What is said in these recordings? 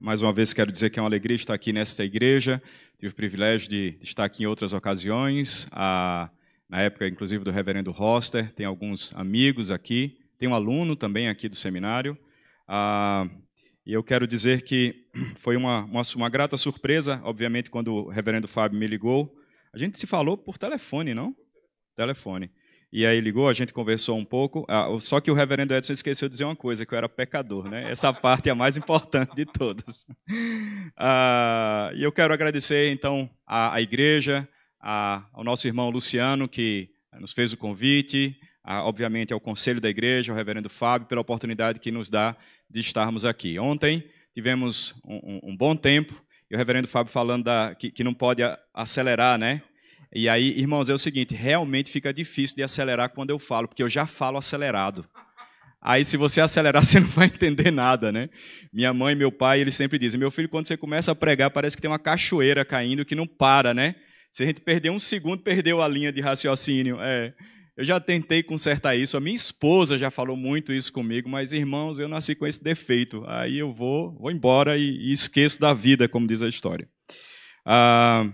mais uma vez quero dizer que é uma alegria estar aqui nesta igreja. Tive o privilégio de estar aqui em outras ocasiões, a, na época inclusive do reverendo Roster. Tem alguns amigos aqui, tem um aluno também aqui do seminário. A, e eu quero dizer que foi uma, uma, uma grata surpresa, obviamente, quando o reverendo Fábio me ligou. A gente se falou por telefone, não? Telefone. E aí ligou, a gente conversou um pouco. Ah, só que o reverendo Edson esqueceu de dizer uma coisa, que eu era pecador, né? Essa parte é a mais importante de todas. Ah, e eu quero agradecer, então, à, à igreja, à, ao nosso irmão Luciano, que nos fez o convite, à, obviamente ao conselho da igreja, ao reverendo Fábio, pela oportunidade que nos dá de estarmos aqui. Ontem tivemos um, um, um bom tempo, e o reverendo Fábio falando da, que, que não pode acelerar, né? E aí, irmãos, é o seguinte: realmente fica difícil de acelerar quando eu falo, porque eu já falo acelerado. Aí, se você acelerar, você não vai entender nada, né? Minha mãe e meu pai, eles sempre dizem: meu filho, quando você começa a pregar, parece que tem uma cachoeira caindo que não para, né? Se a gente perder um segundo, perdeu a linha de raciocínio. É. Eu já tentei consertar isso. A minha esposa já falou muito isso comigo, mas irmãos, eu nasci com esse defeito. Aí eu vou, vou embora e, e esqueço da vida, como diz a história. Ah,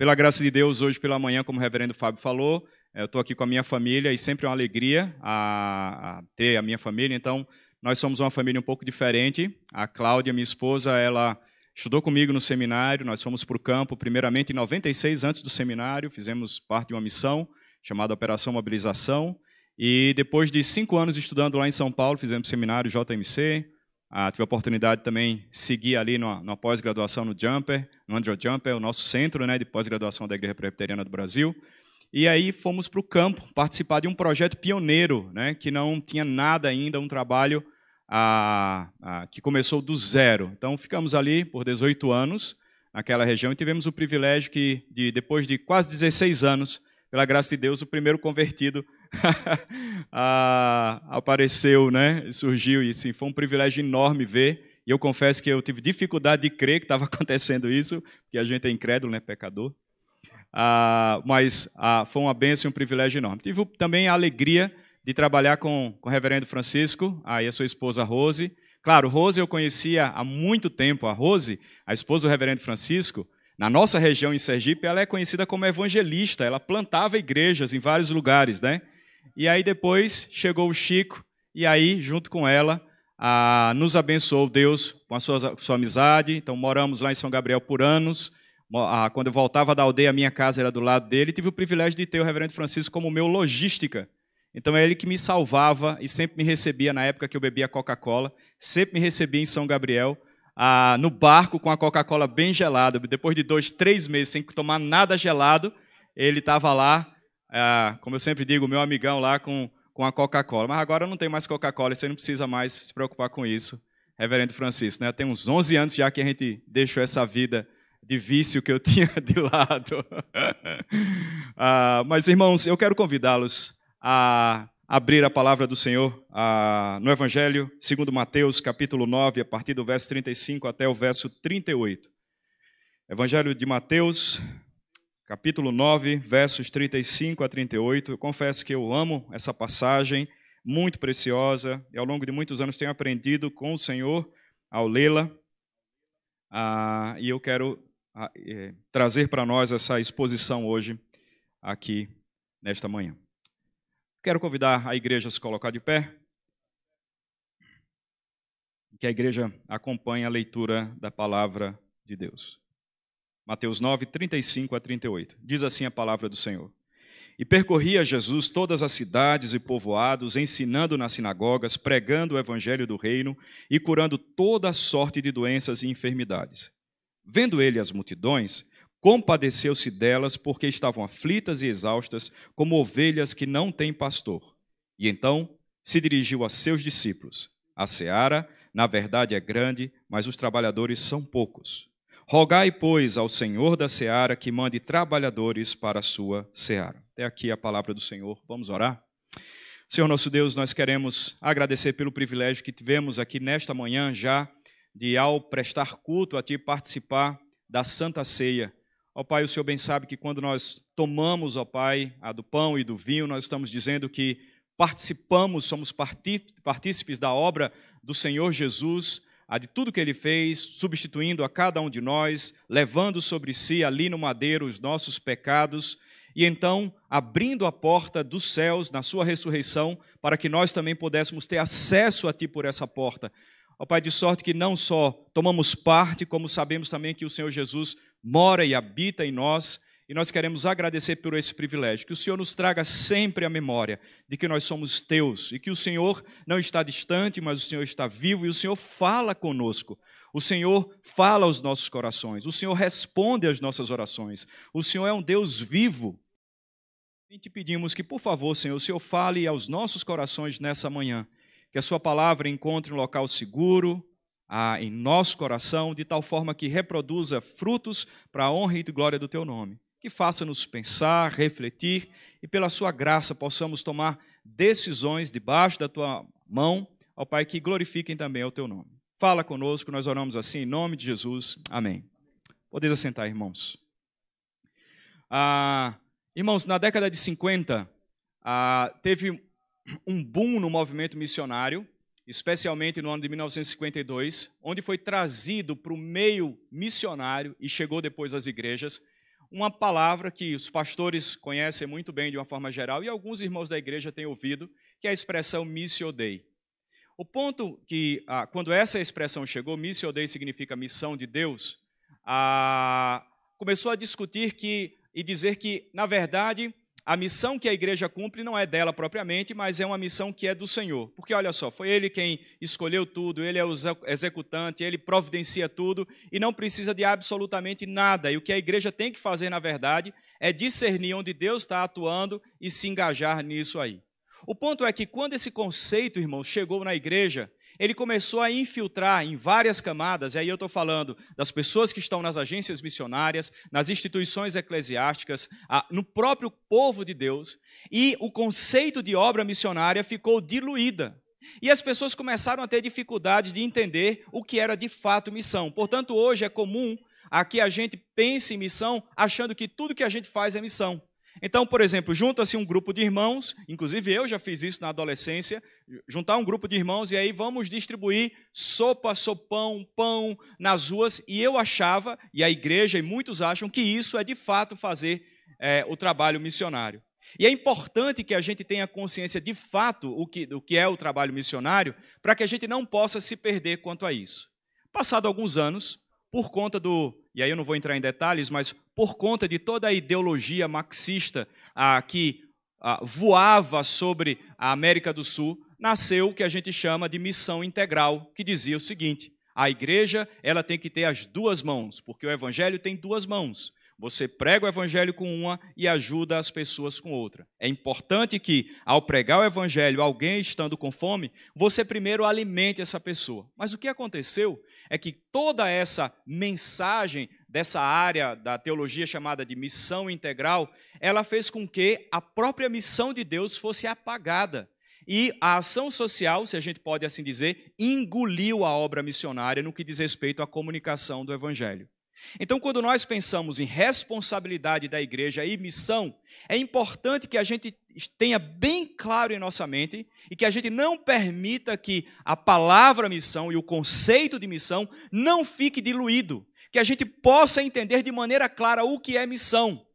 pela graça de Deus, hoje pela manhã, como o reverendo Fábio falou, eh, eu estou aqui com a minha família e sempre é uma alegria a, a ter a minha família. Então, nós somos uma família um pouco diferente. A Cláudia, minha esposa, ela estudou comigo no seminário. Nós fomos para o campo, primeiramente em 96, antes do seminário. Fizemos parte de uma missão chamada Operação Mobilização. E depois de cinco anos estudando lá em São Paulo, fizemos seminário JMC, ah, tive a oportunidade também de seguir ali numa, numa pós-graduação no Jumper, no Andrew Jumper, o nosso centro né, de pós-graduação da Igreja Presbiteriana do Brasil. E aí fomos para o campo participar de um projeto pioneiro, né, que não tinha nada ainda, um trabalho ah, ah, que começou do zero. Então ficamos ali por 18 anos naquela região e tivemos o privilégio que, de, depois de quase 16 anos, pela graça de Deus, o primeiro convertido ah, apareceu, né? Surgiu e sim, foi um privilégio enorme ver. E eu confesso que eu tive dificuldade de crer que estava acontecendo isso, porque a gente é incrédulo, né, pecador. Ah, mas ah, foi uma bênção e um privilégio enorme. Tive também a alegria de trabalhar com, com o reverendo Francisco, aí a sua esposa Rose. Claro, Rose eu conhecia há muito tempo. A Rose, a esposa do reverendo Francisco, na nossa região em Sergipe, ela é conhecida como evangelista. Ela plantava igrejas em vários lugares, né? E aí depois chegou o Chico, e aí, junto com ela, a, nos abençoou Deus com a sua, sua amizade. Então, moramos lá em São Gabriel por anos. A, quando eu voltava da aldeia, a minha casa era do lado dele. E tive o privilégio de ter o Reverendo Francisco como meu logística. Então, é ele que me salvava e sempre me recebia na época que eu bebia Coca-Cola. Sempre me recebia em São Gabriel. Ah, no barco com a Coca-Cola bem gelada. Depois de dois, três meses sem tomar nada gelado, ele estava lá é, como eu sempre digo, meu amigão lá com, com a Coca-Cola. Mas agora não tem mais Coca-Cola, você não precisa mais se preocupar com isso, Reverendo Francisco. Né? Tem uns 11 anos já que a gente deixou essa vida de vício que eu tinha de lado. ah, mas, irmãos, eu quero convidá-los a abrir a palavra do Senhor ah, no Evangelho, segundo Mateus, capítulo 9, a partir do verso 35 até o verso 38. Evangelho de Mateus, capítulo 9, versos 35 a 38. Eu confesso que eu amo essa passagem, muito preciosa, e ao longo de muitos anos tenho aprendido com o Senhor ao lê-la. Ah, e eu quero ah, eh, trazer para nós essa exposição hoje, aqui, nesta manhã. Quero convidar a igreja a se colocar de pé. Que a igreja acompanhe a leitura da palavra de Deus. Mateus 9, 35 a 38. Diz assim a palavra do Senhor. E percorria Jesus todas as cidades e povoados, ensinando nas sinagogas, pregando o evangelho do reino e curando toda a sorte de doenças e enfermidades. Vendo ele as multidões, compadeceu-se delas, porque estavam aflitas e exaustas, como ovelhas que não têm pastor. E então se dirigiu a seus discípulos: A seara, na verdade, é grande, mas os trabalhadores são poucos. Rogai, pois, ao Senhor da seara que mande trabalhadores para a sua seara. Até aqui a palavra do Senhor. Vamos orar? Senhor nosso Deus, nós queremos agradecer pelo privilégio que tivemos aqui nesta manhã já de ao prestar culto a ti participar da Santa Ceia. Ó Pai, o Senhor bem sabe que quando nós tomamos, ó Pai, a do pão e do vinho, nós estamos dizendo que participamos, somos partícipes da obra do Senhor Jesus a de tudo que ele fez, substituindo a cada um de nós, levando sobre si ali no madeiro os nossos pecados e então abrindo a porta dos céus na sua ressurreição, para que nós também pudéssemos ter acesso a ti por essa porta. Ó Pai, de sorte que não só tomamos parte, como sabemos também que o Senhor Jesus mora e habita em nós e nós queremos agradecer por esse privilégio. Que o Senhor nos traga sempre a memória de que nós somos teus e que o Senhor não está distante, mas o Senhor está vivo e o Senhor fala conosco. O Senhor fala aos nossos corações, o Senhor responde às nossas orações. O Senhor é um Deus vivo. E te pedimos que, por favor, Senhor, o Senhor fale aos nossos corações nessa manhã. Que a Sua palavra encontre um local seguro, ah, em nosso coração, de tal forma que reproduza frutos para a honra e glória do Teu nome que faça-nos pensar, refletir e, pela Sua graça, possamos tomar decisões debaixo da Tua mão, ó Pai, que glorifiquem também o Teu nome. Fala conosco, nós oramos assim, em nome de Jesus. Amém. Podeis assentar, irmãos. Ah, irmãos, na década de 50, ah, teve um boom no movimento missionário, especialmente no ano de 1952, onde foi trazido para o meio missionário e chegou depois às igrejas uma palavra que os pastores conhecem muito bem de uma forma geral e alguns irmãos da igreja têm ouvido, que é a expressão missio dei. O ponto que, ah, quando essa expressão chegou, missio dei significa missão de Deus, ah, começou a discutir que, e dizer que, na verdade, a missão que a igreja cumpre não é dela propriamente, mas é uma missão que é do Senhor. Porque olha só, foi ele quem escolheu tudo, ele é o executante, ele providencia tudo e não precisa de absolutamente nada. E o que a igreja tem que fazer, na verdade, é discernir onde Deus está atuando e se engajar nisso aí. O ponto é que quando esse conceito, irmão, chegou na igreja, ele começou a infiltrar em várias camadas, e aí eu estou falando das pessoas que estão nas agências missionárias, nas instituições eclesiásticas, no próprio povo de Deus, e o conceito de obra missionária ficou diluída. E as pessoas começaram a ter dificuldade de entender o que era de fato missão. Portanto, hoje é comum a que a gente pense em missão achando que tudo que a gente faz é missão. Então, por exemplo, junta-se um grupo de irmãos, inclusive eu já fiz isso na adolescência, juntar um grupo de irmãos e aí vamos distribuir sopa, sopão, pão nas ruas. E eu achava, e a igreja e muitos acham, que isso é de fato fazer é, o trabalho missionário. E é importante que a gente tenha consciência de fato o que, o que é o trabalho missionário, para que a gente não possa se perder quanto a isso. Passado alguns anos, por conta do, e aí eu não vou entrar em detalhes, mas por conta de toda a ideologia marxista ah, que ah, voava sobre a América do Sul, nasceu o que a gente chama de missão integral, que dizia o seguinte: a igreja, ela tem que ter as duas mãos, porque o evangelho tem duas mãos. Você prega o evangelho com uma e ajuda as pessoas com outra. É importante que, ao pregar o evangelho, alguém estando com fome, você primeiro alimente essa pessoa. Mas o que aconteceu é que toda essa mensagem dessa área da teologia chamada de missão integral, ela fez com que a própria missão de Deus fosse apagada. E a ação social, se a gente pode assim dizer, engoliu a obra missionária no que diz respeito à comunicação do evangelho. Então, quando nós pensamos em responsabilidade da igreja e missão, é importante que a gente tenha bem claro em nossa mente e que a gente não permita que a palavra missão e o conceito de missão não fique diluído, que a gente possa entender de maneira clara o que é missão.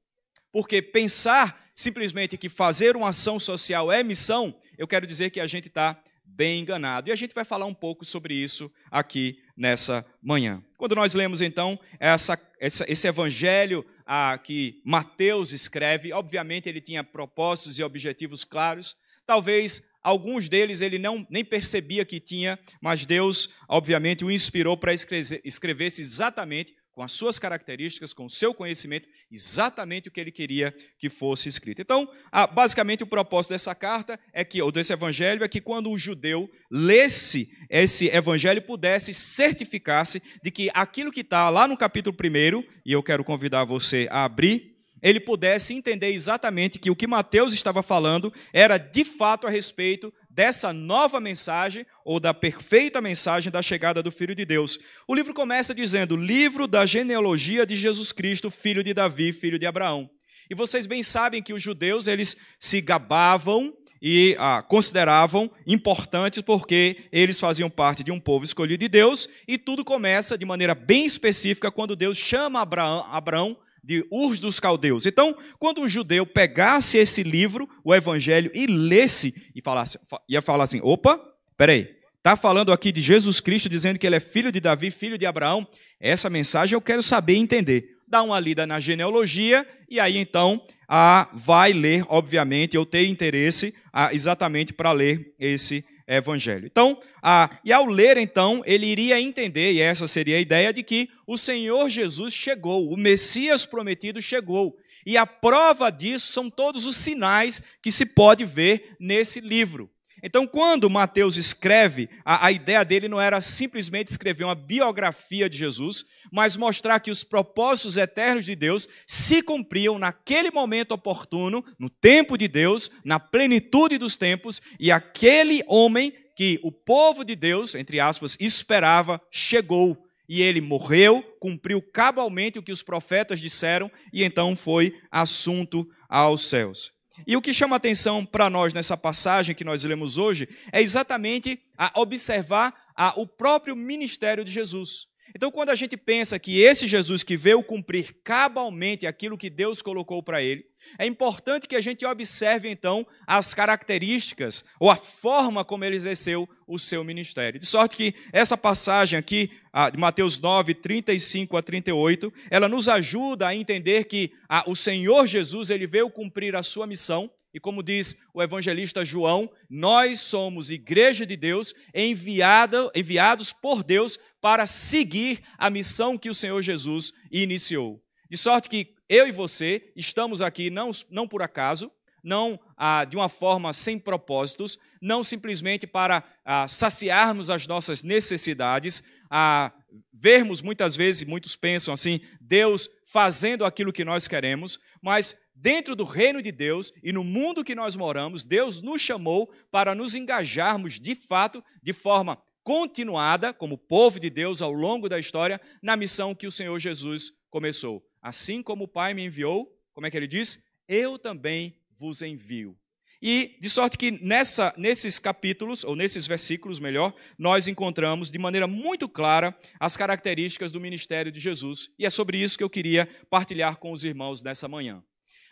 Porque pensar simplesmente que fazer uma ação social é missão eu quero dizer que a gente está bem enganado. E a gente vai falar um pouco sobre isso aqui nessa manhã. Quando nós lemos então essa, essa, esse evangelho a, que Mateus escreve, obviamente ele tinha propósitos e objetivos claros. Talvez alguns deles ele não nem percebia que tinha, mas Deus obviamente o inspirou para escrever, se exatamente com as suas características, com o seu conhecimento, exatamente o que ele queria que fosse escrito. Então, basicamente o propósito dessa carta é que, ou desse evangelho, é que quando o judeu lesse esse evangelho, pudesse certificar-se de que aquilo que está lá no capítulo 1, e eu quero convidar você a abrir, ele pudesse entender exatamente que o que Mateus estava falando era de fato a respeito dessa nova mensagem, ou da perfeita mensagem da chegada do Filho de Deus. O livro começa dizendo: Livro da genealogia de Jesus Cristo, filho de Davi, filho de Abraão. E vocês bem sabem que os judeus eles se gabavam e ah, consideravam importantes porque eles faziam parte de um povo escolhido de Deus, e tudo começa de maneira bem específica quando Deus chama Abraão, Abraão de Ur dos Caldeus. Então, quando um judeu pegasse esse livro, o Evangelho, e lesse, e falasse, ia falar assim: opa, peraí, está falando aqui de Jesus Cristo, dizendo que ele é filho de Davi, filho de Abraão. Essa mensagem eu quero saber e entender. Dá uma lida na genealogia, e aí então a, vai ler, obviamente, eu tenho interesse a, exatamente para ler esse evangelho. Então, a, e ao ler, então, ele iria entender, e essa seria a ideia, de que o Senhor Jesus chegou, o Messias prometido chegou. E a prova disso são todos os sinais que se pode ver nesse livro. Então, quando Mateus escreve, a, a, ideia dele não era simplesmente escrever uma biografia de Jesus, mas mostrar que os propósitos eternos de Deus se cumpriam naquele momento oportuno, no tempo de Deus, na plenitude dos tempos, e aquele homem que o povo de Deus, entre aspas, esperava, chegou. E ele morreu, cumpriu cabalmente o que os profetas disseram, e então foi assunto aos céus. E o que chama atenção para nós nessa passagem que nós lemos hoje é exatamente a observar a, o próprio ministério de Jesus. Então, quando a gente pensa que esse Jesus que veio cumprir cabalmente aquilo que Deus colocou para ele, é importante que a gente observe então as características ou a forma como ele exerceu o seu ministério. De sorte que essa passagem aqui, de Mateus 9, 35 a 38, ela nos ajuda a entender que o Senhor Jesus ele veio cumprir a sua missão. E como diz o evangelista João, nós somos igreja de Deus, enviada, enviados por Deus para seguir a missão que o Senhor Jesus iniciou. De sorte que eu e você estamos aqui não, não por acaso, não ah, de uma forma sem propósitos, não simplesmente para ah, saciarmos as nossas necessidades, a ah, vermos muitas vezes, muitos pensam assim, Deus fazendo aquilo que nós queremos, mas dentro do reino de Deus e no mundo que nós moramos, Deus nos chamou para nos engajarmos de fato, de forma continuada como povo de Deus ao longo da história na missão que o Senhor Jesus começou. Assim como o Pai me enviou, como é que ele diz? Eu também vos envio. E de sorte que nessa, nesses capítulos, ou nesses versículos, melhor, nós encontramos de maneira muito clara as características do ministério de Jesus. E é sobre isso que eu queria partilhar com os irmãos nessa manhã.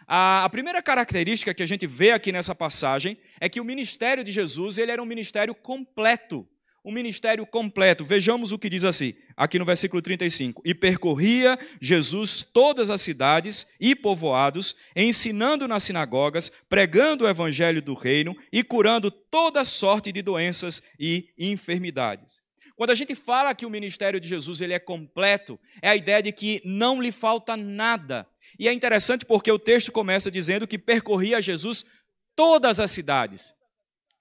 A, primeira característica que a gente vê aqui nessa passagem é que o ministério de Jesus ele era um ministério completo um ministério completo. Vejamos o que diz assim, aqui no versículo 35. E percorria Jesus todas as cidades e povoados, ensinando nas sinagogas, pregando o evangelho do reino e curando toda sorte de doenças e enfermidades. Quando a gente fala que o ministério de Jesus ele é completo, é a ideia de que não lhe falta nada. E é interessante porque o texto começa dizendo que percorria Jesus todas as cidades.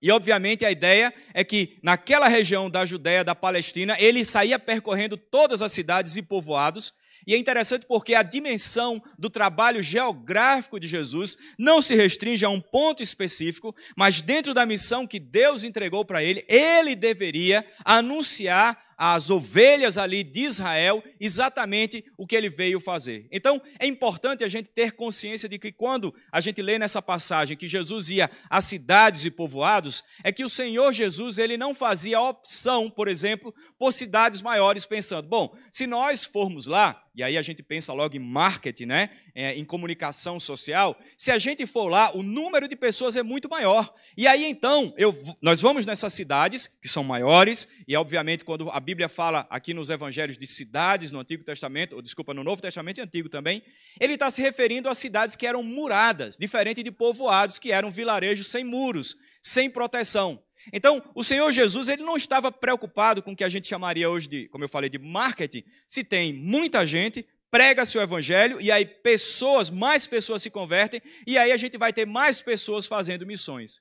E obviamente a ideia é que naquela região da Judéia, da Palestina, ele saía percorrendo todas as cidades e povoados. E é interessante porque a dimensão do trabalho geográfico de Jesus não se restringe a um ponto específico, mas dentro da missão que Deus entregou para ele, ele deveria anunciar às ovelhas ali de Israel exatamente o que ele veio fazer. Então, é importante a gente ter consciência de que quando a gente lê nessa passagem que Jesus ia a cidades e povoados, é que o Senhor Jesus, ele não fazia opção, por exemplo, por cidades maiores, pensando: bom, se nós formos lá, e aí a gente pensa logo em marketing, né? É, em comunicação social, se a gente for lá, o número de pessoas é muito maior. E aí então, eu, nós vamos nessas cidades, que são maiores, e obviamente quando a Bíblia fala aqui nos evangelhos de cidades no Antigo Testamento, ou desculpa, no Novo Testamento e Antigo também, ele está se referindo a cidades que eram muradas, diferente de povoados, que eram vilarejos sem muros, sem proteção. Então, o Senhor Jesus ele não estava preocupado com o que a gente chamaria hoje de, como eu falei, de marketing. Se tem muita gente, prega seu evangelho e aí pessoas, mais pessoas se convertem e aí a gente vai ter mais pessoas fazendo missões.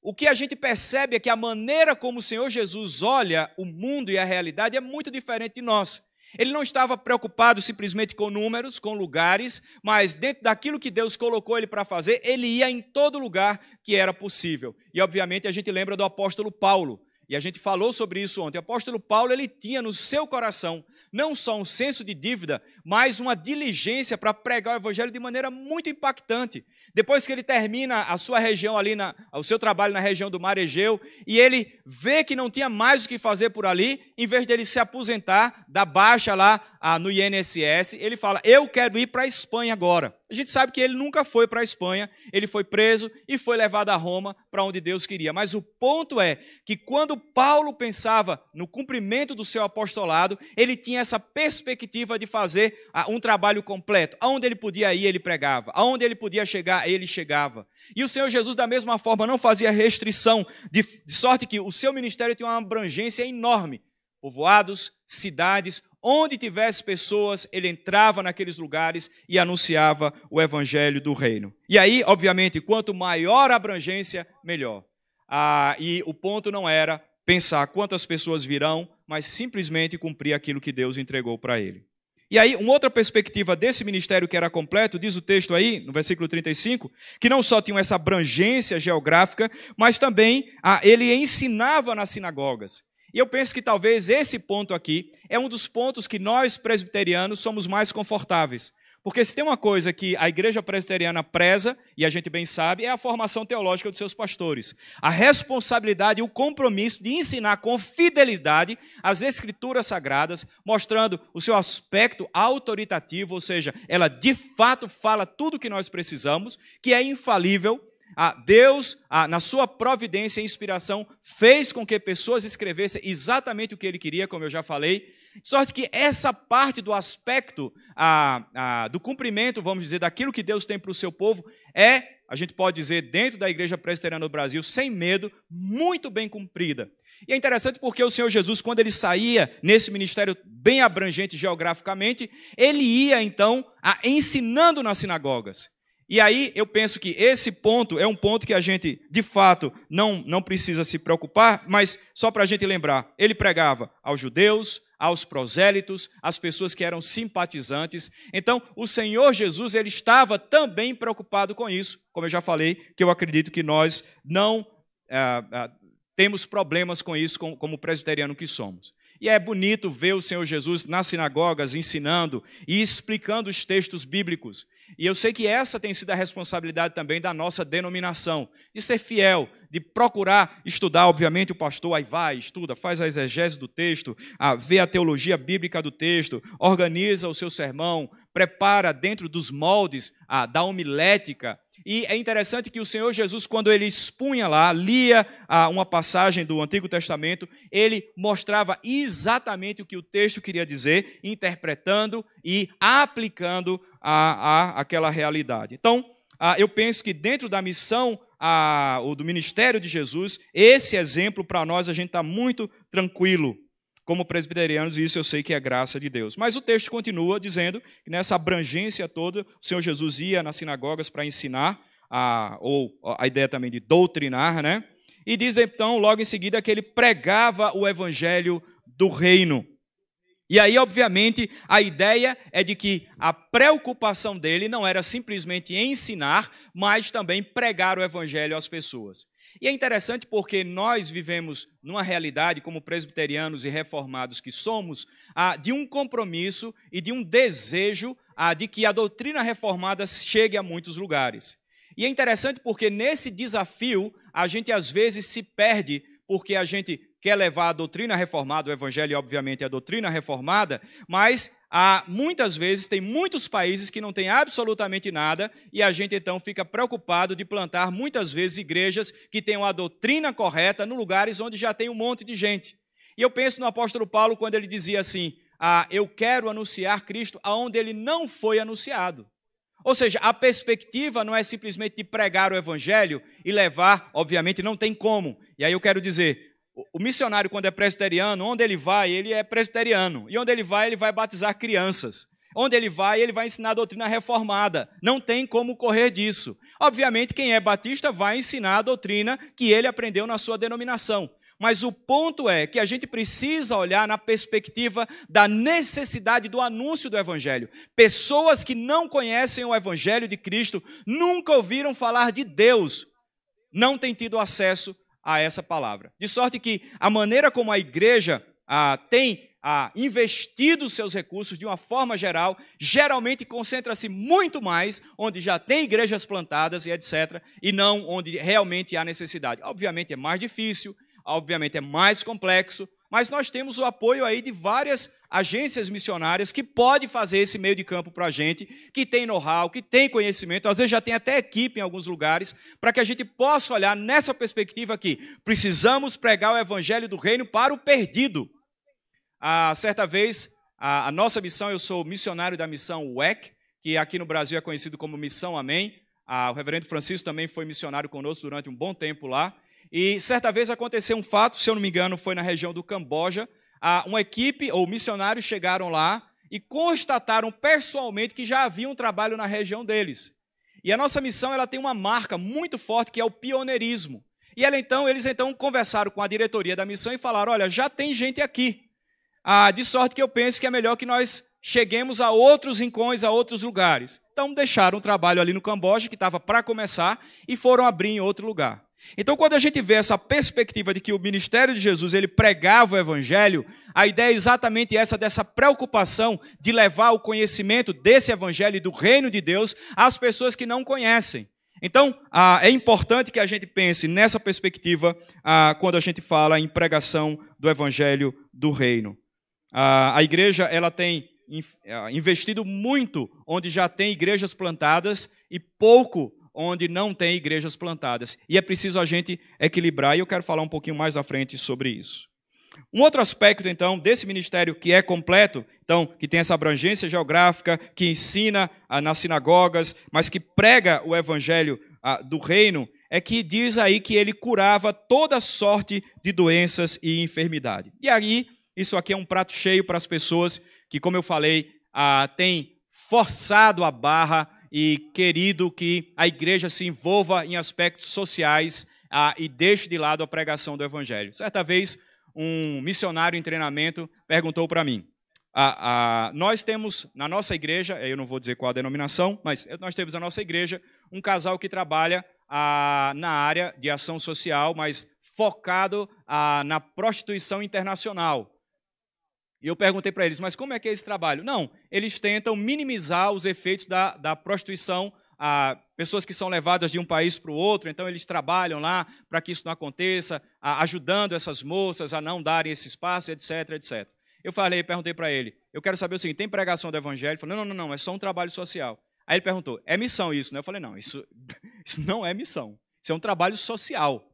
O que a gente percebe é que a maneira como o Senhor Jesus olha o mundo e a realidade é muito diferente de nós. Ele não estava preocupado simplesmente com números, com lugares, mas dentro daquilo que Deus colocou ele para fazer, ele ia em todo lugar que era possível. E obviamente a gente lembra do apóstolo Paulo, e a gente falou sobre isso ontem. O apóstolo Paulo, ele tinha no seu coração não só um senso de dívida, mas uma diligência para pregar o evangelho de maneira muito impactante. Depois que ele termina a sua região ali, na, o seu trabalho na região do Mar Egeu, e ele vê que não tinha mais o que fazer por ali, em vez dele se aposentar da baixa lá ah, no INSS, ele fala: Eu quero ir para a Espanha agora. A gente sabe que ele nunca foi para a Espanha, ele foi preso e foi levado a Roma, para onde Deus queria. Mas o ponto é que quando Paulo pensava no cumprimento do seu apostolado, ele tinha essa perspectiva de fazer ah, um trabalho completo. Aonde ele podia ir, ele pregava. Aonde ele podia chegar, ele chegava. E o Senhor Jesus, da mesma forma, não fazia restrição, de, de sorte que o seu ministério tinha uma abrangência enorme povoados, cidades, Onde tivesse pessoas, ele entrava naqueles lugares e anunciava o evangelho do reino. E aí, obviamente, quanto maior a abrangência, melhor. Ah, e o ponto não era pensar quantas pessoas virão, mas simplesmente cumprir aquilo que Deus entregou para ele. E aí, uma outra perspectiva desse ministério que era completo, diz o texto aí, no versículo 35, que não só tinha essa abrangência geográfica, mas também ah, ele ensinava nas sinagogas. E eu penso que talvez esse ponto aqui é um dos pontos que nós presbiterianos somos mais confortáveis. Porque se tem uma coisa que a igreja presbiteriana preza, e a gente bem sabe, é a formação teológica dos seus pastores. A responsabilidade e o compromisso de ensinar com fidelidade as escrituras sagradas, mostrando o seu aspecto autoritativo, ou seja, ela de fato fala tudo o que nós precisamos, que é infalível, ah, Deus, ah, na sua providência e inspiração, fez com que pessoas escrevessem exatamente o que ele queria, como eu já falei. Sorte que essa parte do aspecto ah, do cumprimento, vamos dizer, daquilo que Deus tem para o seu povo, é, a gente pode dizer, dentro da Igreja Presbiteriana do Brasil, sem medo, muito bem cumprida. E é interessante porque o Senhor Jesus, quando ele saía nesse ministério bem abrangente geograficamente, ele ia então ensinando nas sinagogas. E aí eu penso que esse ponto é um ponto que a gente, de fato, não, não precisa se preocupar, mas só para a gente lembrar: ele pregava aos judeus, aos prosélitos, às pessoas que eram simpatizantes. Então, o Senhor Jesus ele estava também preocupado com isso, como eu já falei, que eu acredito que nós não ah, ah, temos problemas com isso, como, como presbiteriano que somos. E é bonito ver o Senhor Jesus nas sinagogas ensinando e explicando os textos bíblicos. E eu sei que essa tem sido a responsabilidade também da nossa denominação, de ser fiel, de procurar estudar, obviamente, o pastor aí vai, estuda, faz a exegese do texto, a, vê a teologia bíblica do texto, organiza o seu sermão, prepara dentro dos moldes a, da homilética. E é interessante que o Senhor Jesus, quando ele expunha lá, lia uma passagem do Antigo Testamento, ele mostrava exatamente o que o texto queria dizer, interpretando e aplicando a, a aquela realidade. Então, a, eu penso que dentro da missão a, ou do ministério de Jesus, esse exemplo para nós a gente está muito tranquilo como presbiterianos, e isso eu sei que é graça de Deus. Mas o texto continua dizendo que nessa abrangência toda, o Senhor Jesus ia nas sinagogas para ensinar, a, ou a ideia também de doutrinar, né? E diz então, logo em seguida, que ele pregava o evangelho do reino. E aí, obviamente, a ideia é de que a preocupação dele não era simplesmente ensinar, mas também pregar o evangelho às pessoas. E é interessante porque nós vivemos numa realidade, como presbiterianos e reformados que somos, de um compromisso e de um desejo de que a doutrina reformada chegue a muitos lugares. E é interessante porque nesse desafio a gente às vezes se perde porque a gente quer é levar a doutrina reformada, o evangelho, obviamente, é a doutrina reformada, mas há muitas vezes tem muitos países que não têm absolutamente nada e a gente então fica preocupado de plantar muitas vezes igrejas que tenham a doutrina correta no lugares onde já tem um monte de gente. E eu penso no apóstolo Paulo quando ele dizia assim: ah, eu quero anunciar Cristo aonde ele não foi anunciado. Ou seja, a perspectiva não é simplesmente de pregar o evangelho e levar, obviamente não tem como. E aí eu quero dizer, o missionário, quando é presbiteriano, onde ele vai, ele é presbiteriano. E onde ele vai, ele vai batizar crianças. Onde ele vai, ele vai ensinar a doutrina reformada. Não tem como correr disso. Obviamente, quem é batista vai ensinar a doutrina que ele aprendeu na sua denominação. Mas o ponto é que a gente precisa olhar na perspectiva da necessidade do anúncio do Evangelho. Pessoas que não conhecem o Evangelho de Cristo, nunca ouviram falar de Deus, não têm tido acesso a essa palavra. De sorte que a maneira como a igreja ah, tem ah, investido seus recursos de uma forma geral, geralmente concentra-se muito mais onde já tem igrejas plantadas e etc., e não onde realmente há necessidade. Obviamente é mais difícil, obviamente é mais complexo, mas nós temos o apoio aí de várias agências missionárias que pode fazer esse meio de campo para a gente, que tem know-how, que tem conhecimento, às vezes já tem até equipe em alguns lugares, para que a gente possa olhar nessa perspectiva aqui. Precisamos pregar o evangelho do reino para o perdido. Ah, certa vez, a, a nossa missão, eu sou missionário da missão WEC, que aqui no Brasil é conhecido como Missão Amém. Ah, o reverendo Francisco também foi missionário conosco durante um bom tempo lá. E certa vez aconteceu um fato, se eu não me engano, foi na região do Camboja, uma equipe ou missionários chegaram lá e constataram pessoalmente que já havia um trabalho na região deles. E a nossa missão ela tem uma marca muito forte que é o pioneirismo. E ela, então, eles então conversaram com a diretoria da missão e falaram: olha, já tem gente aqui. Ah, de sorte que eu penso que é melhor que nós cheguemos a outros rincões, a outros lugares. Então deixaram o trabalho ali no Camboja, que estava para começar, e foram abrir em outro lugar. Então, quando a gente vê essa perspectiva de que o ministério de Jesus ele pregava o evangelho, a ideia é exatamente essa dessa preocupação de levar o conhecimento desse evangelho e do reino de Deus às pessoas que não conhecem. Então, é importante que a gente pense nessa perspectiva quando a gente fala em pregação do evangelho do reino. A igreja ela tem investido muito onde já tem igrejas plantadas e pouco onde não tem igrejas plantadas. E é preciso a gente equilibrar, e eu quero falar um pouquinho mais à frente sobre isso. Um outro aspecto, então, desse ministério que é completo, então, que tem essa abrangência geográfica, que ensina ah, nas sinagogas, mas que prega o evangelho ah, do reino, é que diz aí que ele curava toda sorte de doenças e enfermidade. E aí, isso aqui é um prato cheio para as pessoas que, como eu falei, ah, têm forçado a barra e querido que a igreja se envolva em aspectos sociais ah, e deixe de lado a pregação do evangelho. Certa vez, um missionário em treinamento perguntou para mim: ah, ah, Nós temos na nossa igreja, eu não vou dizer qual a denominação, mas nós temos na nossa igreja um casal que trabalha ah, na área de ação social, mas focado ah, na prostituição internacional. E eu perguntei para eles, mas como é que é esse trabalho? Não, eles tentam minimizar os efeitos da, da prostituição a pessoas que são levadas de um país para o outro, então eles trabalham lá para que isso não aconteça, a, ajudando essas moças a não darem esse espaço, etc, etc. Eu falei, perguntei para ele, eu quero saber o seguinte, tem pregação do evangelho? Ele falou, não, não, não, é só um trabalho social. Aí ele perguntou, é missão isso, né? Eu falei, não, isso, isso não é missão, isso é um trabalho social.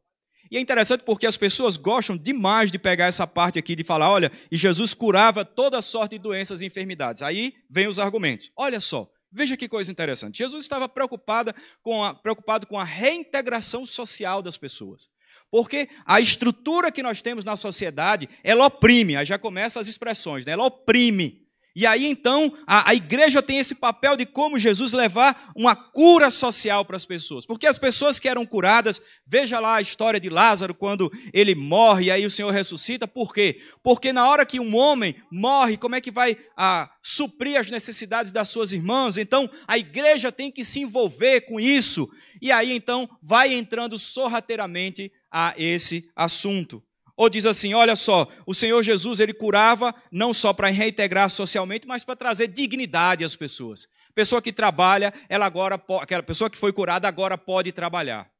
E é interessante porque as pessoas gostam demais de pegar essa parte aqui de falar, olha, e Jesus curava toda sorte de doenças e enfermidades. Aí vem os argumentos. Olha só, veja que coisa interessante. Jesus estava preocupado com a, preocupado com a reintegração social das pessoas. Porque a estrutura que nós temos na sociedade, ela oprime, aí já começam as expressões, né? ela oprime. E aí então a, a, igreja tem esse papel de como Jesus levar uma cura social para as pessoas. Porque as pessoas que eram curadas, veja lá a história de Lázaro quando ele morre e aí o Senhor ressuscita, por quê? Porque na hora que um homem morre, como é que vai a, ah, suprir as necessidades das suas irmãs? Então a igreja tem que se envolver com isso. E aí então vai entrando sorrateiramente a esse assunto. Ou diz assim: olha só, o Senhor Jesus ele curava não só para reintegrar socialmente, mas para trazer dignidade às pessoas. Pessoa que trabalha, ela agora aquela pessoa que foi curada agora pode trabalhar.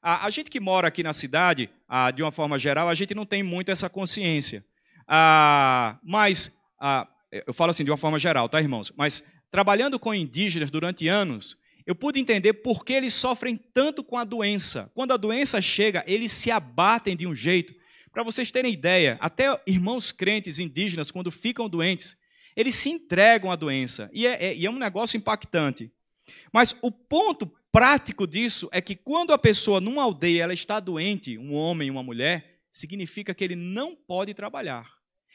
A, a gente que mora aqui na cidade, a, de uma forma geral, a gente não tem muito essa consciência. A, mas eu falo assim de uma forma geral, tá, irmãos? Mas trabalhando com indígenas durante anos, eu pude entender por que eles sofrem tanto com a doença. Quando a doença chega, eles se abatem de um jeito para vocês terem ideia, até irmãos crentes indígenas, quando ficam doentes, eles se entregam à doença. E é, é, e é um negócio impactante. Mas o ponto prático disso é que quando a pessoa numa aldeia ela está doente, um homem, uma mulher, significa que ele não pode trabalhar.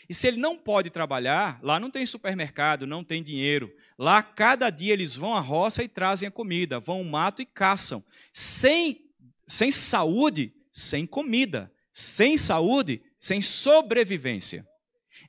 E se ele não pode trabalhar, lá não tem supermercado, não tem dinheiro. Lá cada dia eles vão à roça e trazem a comida, vão ao mato e caçam. Sem, sem saúde, sem comida. Sem saúde, sem sobrevivência.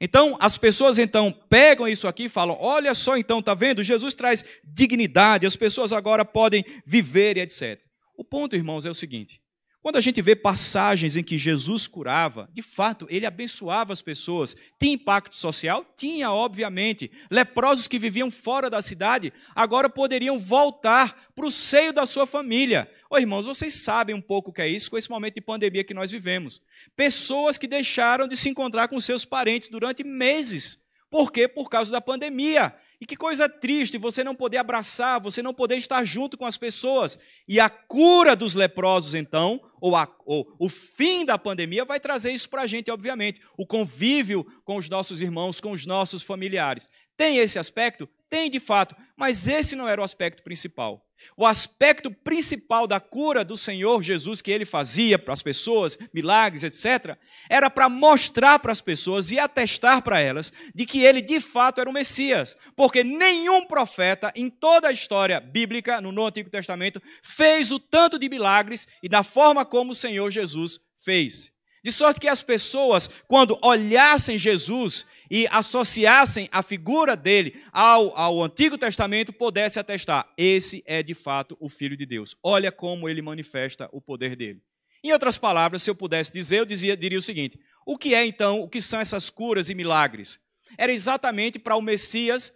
Então, as pessoas então pegam isso aqui e falam: "Olha só então, tá vendo? Jesus traz dignidade, as pessoas agora podem viver e etc." O ponto, irmãos, é o seguinte: quando a gente vê passagens em que Jesus curava, de fato, ele abençoava as pessoas. Tinha impacto social? Tinha, obviamente. Leprosos que viviam fora da cidade agora poderiam voltar para o seio da sua família, Ô, irmãos, vocês sabem um pouco o que é isso com esse momento de pandemia que nós vivemos. Pessoas que deixaram de se encontrar com seus parentes durante meses. Por quê? Por causa da pandemia. E que coisa triste você não poder abraçar, você não poder estar junto com as pessoas. E a cura dos leprosos, então, ou, a, ou o fim da pandemia, vai trazer isso para a gente, obviamente. O convívio com os nossos irmãos, com os nossos familiares. Tem esse aspecto? Tem de fato, mas esse não era o aspecto principal. O aspecto principal da cura do Senhor Jesus que ele fazia para as pessoas, milagres, etc., era para mostrar para as pessoas e atestar para elas de que ele de fato era o Messias. Porque nenhum profeta em toda a história bíblica, no Antigo Testamento, fez o tanto de milagres e da forma como o Senhor Jesus fez. De sorte que as pessoas, quando olhassem Jesus, e associassem a figura dele ao, ao Antigo Testamento, pudesse atestar: esse é de fato o Filho de Deus. Olha como ele manifesta o poder dele. Em outras palavras, se eu pudesse dizer, eu dizia, diria o seguinte: o que é então, o que são essas curas e milagres? Era exatamente para o Messias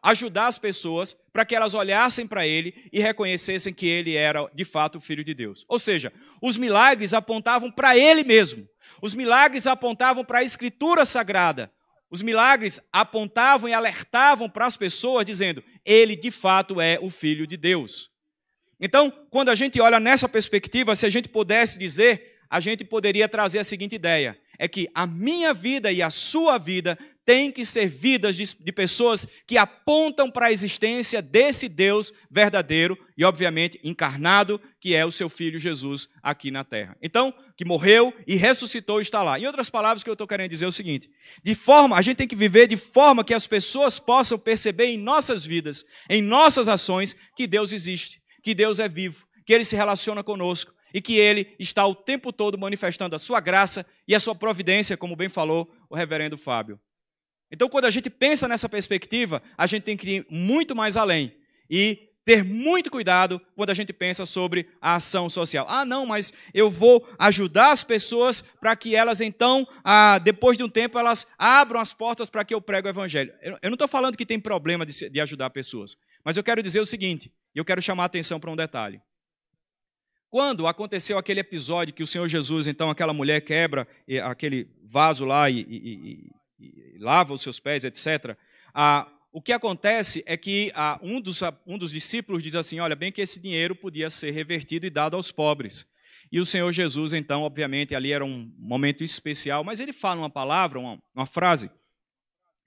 ajudar as pessoas para que elas olhassem para ele e reconhecessem que ele era de fato o Filho de Deus. Ou seja, os milagres apontavam para ele mesmo, os milagres apontavam para a Escritura Sagrada, os milagres apontavam e alertavam para as pessoas, dizendo: Ele de fato é o Filho de Deus. Então, quando a gente olha nessa perspectiva, se a gente pudesse dizer, a gente poderia trazer a seguinte ideia: é que a minha vida e a sua vida têm que ser vidas de, de pessoas que apontam para a existência desse Deus verdadeiro e, obviamente, encarnado, que é o seu Filho Jesus aqui na terra. Então, que morreu e ressuscitou e está lá. Em outras palavras, o que eu estou querendo dizer é o seguinte: de forma, a gente tem que viver de forma que as pessoas possam perceber em nossas vidas, em nossas ações, que Deus existe, que Deus é vivo, que Ele se relaciona conosco e que Ele está o tempo todo manifestando a sua graça e a sua providência, como bem falou o reverendo Fábio. Então, quando a gente pensa nessa perspectiva, a gente tem que ir muito mais além e ter muito cuidado quando a gente pensa sobre a ação social. Ah, não, mas eu vou ajudar as pessoas para que elas, então, ah, depois de um tempo, elas abram as portas para que eu pregue o evangelho. Eu, não estou falando que tem problema de, de ajudar pessoas, mas eu quero dizer o seguinte, e eu quero chamar a atenção para um detalhe. Quando aconteceu aquele episódio que o Senhor Jesus, então, aquela mulher quebra aquele vaso lá e, e, e, e lava os seus pés, etc. o que acontece é que um, dos, um dos discípulos diz assim: Olha, bem que esse dinheiro podia ser revertido e dado aos pobres. E o Senhor Jesus, então, obviamente, ali era um momento especial, mas ele fala uma palavra, uma, uma frase,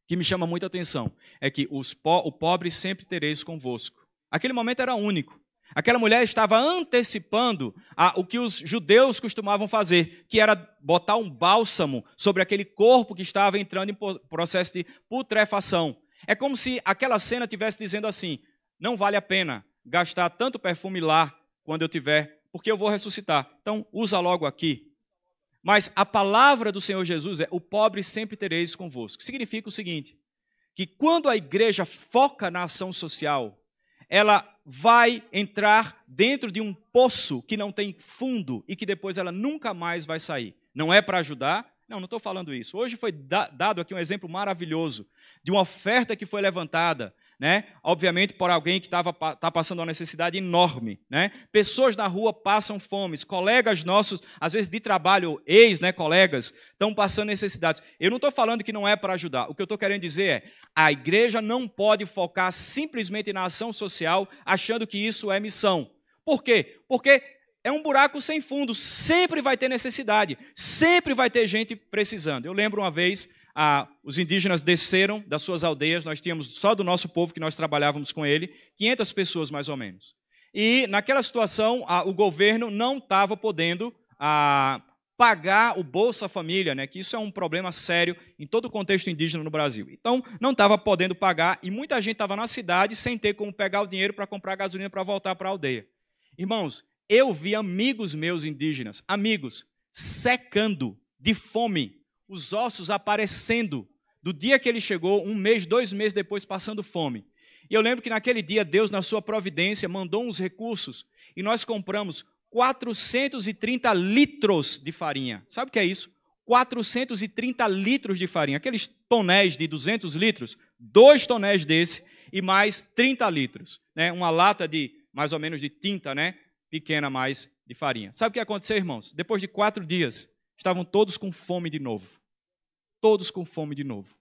que me chama muita atenção: é que os po o pobre sempre tereis convosco. Aquele momento era único. Aquela mulher estava antecipando a, o que os judeus costumavam fazer, que era botar um bálsamo sobre aquele corpo que estava entrando em processo de putrefação. É como se aquela cena tivesse dizendo assim: não vale a pena gastar tanto perfume lá quando eu tiver, porque eu vou ressuscitar. Então, usa logo aqui. Mas a palavra do Senhor Jesus é: o pobre sempre tereis convosco. Significa o seguinte: que quando a igreja foca na ação social, ela vai entrar dentro de um poço que não tem fundo e que depois ela nunca mais vai sair. Não é para ajudar, não, não estou falando isso. Hoje foi dado aqui um exemplo maravilhoso de uma oferta que foi levantada né? Obviamente por alguém que estava tá passando uma necessidade enorme, né? Pessoas na rua passam fome colegas nossos, às vezes de trabalho, ex, né, colegas, estão passando necessidades. Eu não estou falando que não é para ajudar. O que eu estou querendo dizer é, a igreja não pode focar simplesmente na ação social, achando que isso é missão. Por quê? Porque é um buraco sem fundo, sempre vai ter necessidade, sempre vai ter gente precisando. Eu lembro uma vez ah, os indígenas desceram das suas aldeias, nós tínhamos só do nosso povo que nós trabalhávamos com ele, 500 pessoas mais ou menos. E naquela situação, ah, o governo não estava podendo ah, pagar o Bolsa Família, né, que isso é um problema sério em todo o contexto indígena no Brasil. Então, não estava podendo pagar e muita gente estava na cidade sem ter como pegar o dinheiro para comprar gasolina para voltar para a aldeia. Irmãos, eu vi amigos meus indígenas, amigos, secando de fome os ossos aparecendo do dia que ele chegou, um mês, dois meses depois, passando fome. E eu lembro que naquele dia Deus, na sua providência, mandou uns recursos e nós compramos 430 litros de farinha. Sabe o que é isso? 430 litros de farinha, aqueles tonéis de 200 litros, dois tonéis desse e mais 30 litros, né? Uma lata de mais ou menos de tinta, né? Pequena mais de farinha. Sabe o que aconteceu, irmãos? Depois de quatro dias, Estavam todos com fome de novo. Todos com fome de novo.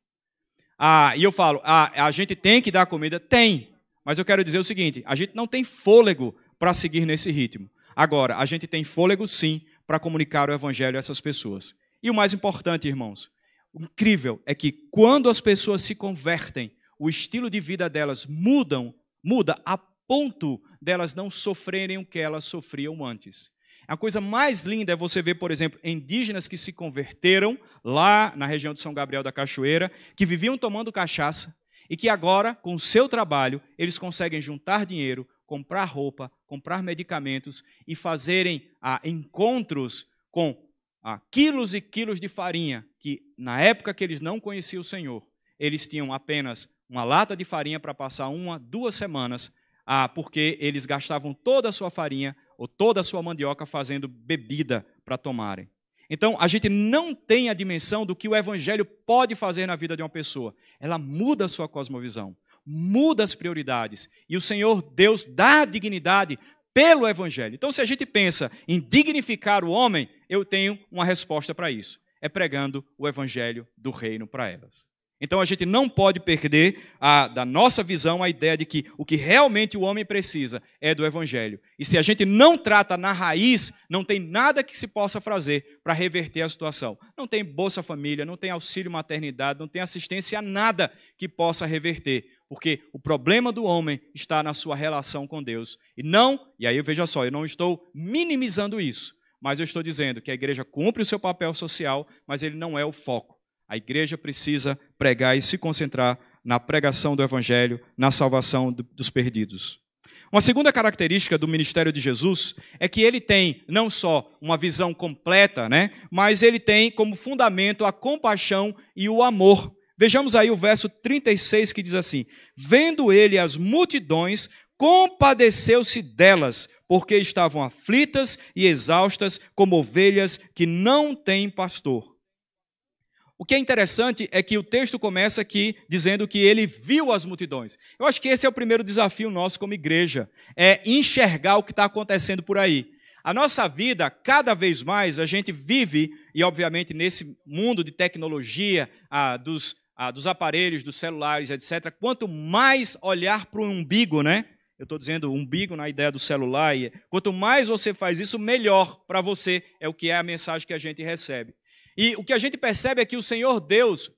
Ah, e eu falo, ah, a gente tem que dar comida? Tem. Mas eu quero dizer o seguinte: a gente não tem fôlego para seguir nesse ritmo. Agora, a gente tem fôlego sim para comunicar o evangelho a essas pessoas. E o mais importante, irmãos, o incrível é que quando as pessoas se convertem, o estilo de vida delas mudam, muda a ponto delas não sofrerem o que elas sofriam antes. A coisa mais linda é você ver, por exemplo, indígenas que se converteram lá na região de São Gabriel da Cachoeira, que viviam tomando cachaça e que agora, com o seu trabalho, eles conseguem juntar dinheiro, comprar roupa, comprar medicamentos e fazerem ah, encontros com ah, quilos e quilos de farinha, que na época que eles não conheciam o Senhor, eles tinham apenas uma lata de farinha para passar uma, duas semanas, ah, porque eles gastavam toda a sua farinha ou toda a sua mandioca fazendo bebida para tomarem. Então, a gente não tem a dimensão do que o evangelho pode fazer na vida de uma pessoa. Ela muda a sua cosmovisão, muda as prioridades, e o Senhor Deus dá dignidade pelo evangelho. Então, se a gente pensa em dignificar o homem, eu tenho uma resposta para isso. É pregando o evangelho do reino para elas. Então a gente não pode perder a, da nossa visão a ideia de que o que realmente o homem precisa é do Evangelho. E se a gente não trata na raiz, não tem nada que se possa fazer para reverter a situação. Não tem Bolsa Família, não tem auxílio maternidade, não tem assistência a nada que possa reverter. Porque o problema do homem está na sua relação com Deus. E não, e aí veja só, eu não estou minimizando isso, mas eu estou dizendo que a igreja cumpre o seu papel social, mas ele não é o foco. A igreja precisa pregar e se concentrar na pregação do Evangelho, na salvação dos perdidos. Uma segunda característica do ministério de Jesus é que ele tem não só uma visão completa, né, mas ele tem como fundamento a compaixão e o amor. Vejamos aí o verso 36 que diz assim: Vendo ele as multidões, compadeceu-se delas, porque estavam aflitas e exaustas como ovelhas que não têm pastor. O que é interessante é que o texto começa aqui dizendo que ele viu as multidões. Eu acho que esse é o primeiro desafio nosso como igreja, é enxergar o que está acontecendo por aí. A nossa vida, cada vez mais, a gente vive, e obviamente nesse mundo de tecnologia, ah, dos, ah, dos aparelhos, dos celulares, etc., quanto mais olhar para o umbigo, né? Eu estou dizendo umbigo na ideia do celular. E quanto mais você faz isso, melhor para você. É o que é a mensagem que a gente recebe. E o que a gente percebe é que o Senhor Deus,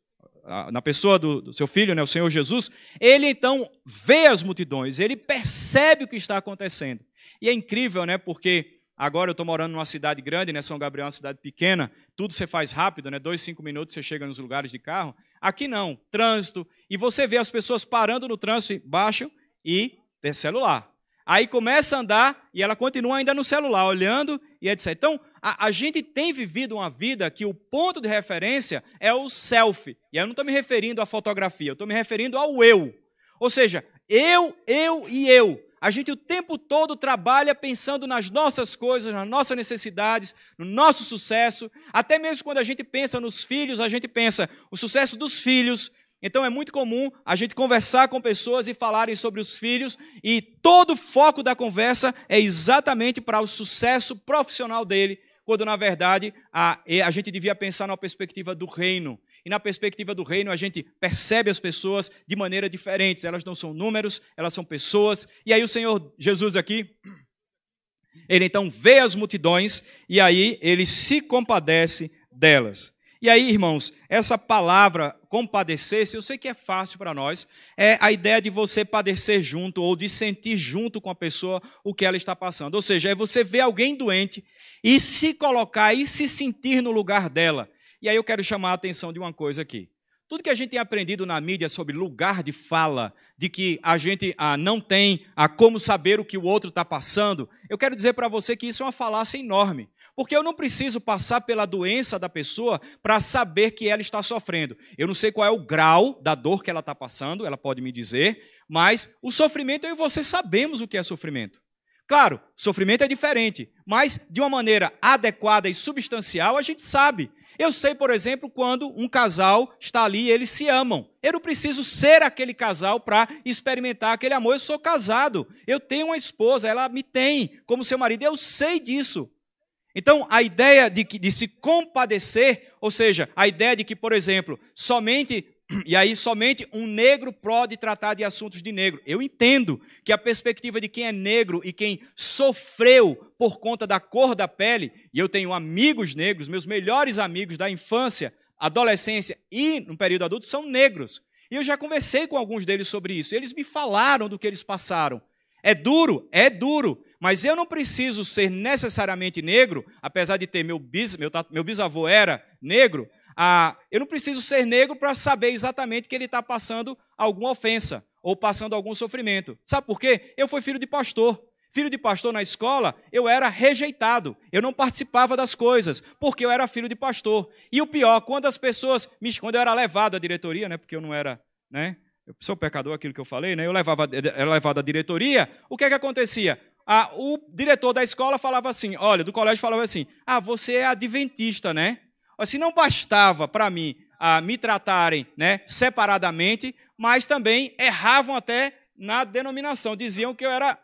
na pessoa do, do, seu filho, né, o Senhor Jesus, ele então vê as multidões, ele percebe o que está acontecendo. E é incrível, né? Porque agora eu estou morando numa cidade grande, né? São Gabriel é uma cidade pequena, tudo você faz rápido, né? Dois, cinco minutos você chega nos lugares de carro. Aqui não, trânsito. E você vê as pessoas parando no trânsito, baixam e tem celular. Aí começa a andar e ela continua ainda no celular, olhando e etc. Então, a, a, gente tem vivido uma vida que o ponto de referência é o selfie. E eu não estou me referindo à fotografia, eu estou me referindo ao eu. Ou seja, eu, eu e eu. A gente o tempo todo trabalha pensando nas nossas coisas, nas nossas necessidades, no nosso sucesso. Até mesmo quando a gente pensa nos filhos, a gente pensa o sucesso dos filhos. Então é muito comum a gente conversar com pessoas e falarem sobre os filhos, e todo o foco da conversa é exatamente para o sucesso profissional dele, quando na verdade a, a gente devia pensar na perspectiva do reino. E na perspectiva do reino, a gente percebe as pessoas de maneira diferente. Elas não são números, elas são pessoas. E aí o Senhor Jesus aqui, ele então vê as multidões e aí ele se compadece delas. E aí, irmãos, essa palavra compadecer-se, eu sei que é fácil para nós, é a ideia de você padecer junto ou de sentir junto com a pessoa o que ela está passando. Ou seja, é você ver alguém doente e se colocar e se sentir no lugar dela. E aí eu quero chamar a atenção de uma coisa aqui. Tudo que a gente tem aprendido na mídia sobre lugar de fala, de que a gente ah, não tem a ah, como saber o que o outro está passando, eu quero dizer para você que isso é uma falácia enorme. Porque eu não preciso passar pela doença da pessoa para saber que ela está sofrendo. Eu não sei qual é o grau da dor que ela está passando, ela pode me dizer, mas o sofrimento eu e você sabemos o que é sofrimento. Claro, sofrimento é diferente, mas de uma maneira adequada e substancial a gente sabe. Eu sei, por exemplo, quando um casal está ali e eles se amam. Eu não preciso ser aquele casal para experimentar aquele amor. Eu sou casado, eu tenho uma esposa, ela me tem como seu marido. Eu sei disso. Então, a ideia de, de se compadecer, ou seja, a ideia de que, por exemplo, somente e aí somente um negro pode tratar de assuntos de negro. Eu entendo que a perspectiva de quem é negro e quem sofreu por conta da cor da pele, e eu tenho amigos negros, meus melhores amigos da infância, adolescência e no período adulto são negros. E eu já conversei com alguns deles sobre isso. Eles me falaram do que eles passaram. É duro, é duro, mas eu não preciso ser necessariamente negro, apesar de ter meu, bis, meu, meu bisavô era negro, ah, eu não preciso ser negro para saber exatamente que ele está passando alguma ofensa ou passando algum sofrimento. Sabe por quê? Eu fui filho de pastor. Filho de pastor na escola, eu era rejeitado, eu não participava das coisas, porque eu era filho de pastor. E o pior, quando as pessoas, quando eu era levado à diretoria, né, porque eu não era, né, eu sou pecador, aquilo que eu falei, né, eu levava, era levado à diretoria, o que é que acontecia? a, o diretor da escola falava assim, olha, do colégio falava assim, ah, você é adventista, né? Assim não bastava para mim a, me tratarem né, separadamente, mas também erravam até na denominação, diziam que eu era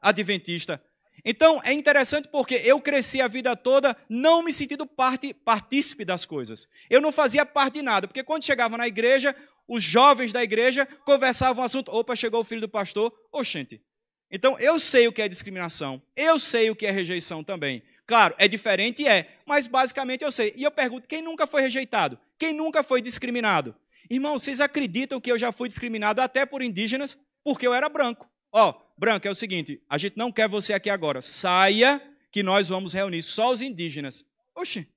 adventista. Então, é interessante porque eu cresci a vida toda não me sentindo parte, partícipe das coisas. Eu não fazia parte de nada, porque quando chegava na igreja, os jovens da igreja conversavam o assunto, opa, chegou o filho do pastor, oxente, então, eu sei o que é discriminação, eu sei o que é rejeição também. Claro, é diferente, é, mas basicamente eu sei. E eu pergunto: quem nunca foi rejeitado? Quem nunca foi discriminado? Irmão, vocês acreditam que eu já fui discriminado até por indígenas porque eu era branco? Ó, branco é o seguinte: a gente não quer você aqui agora. Saia que nós vamos reunir só os indígenas. Oxi,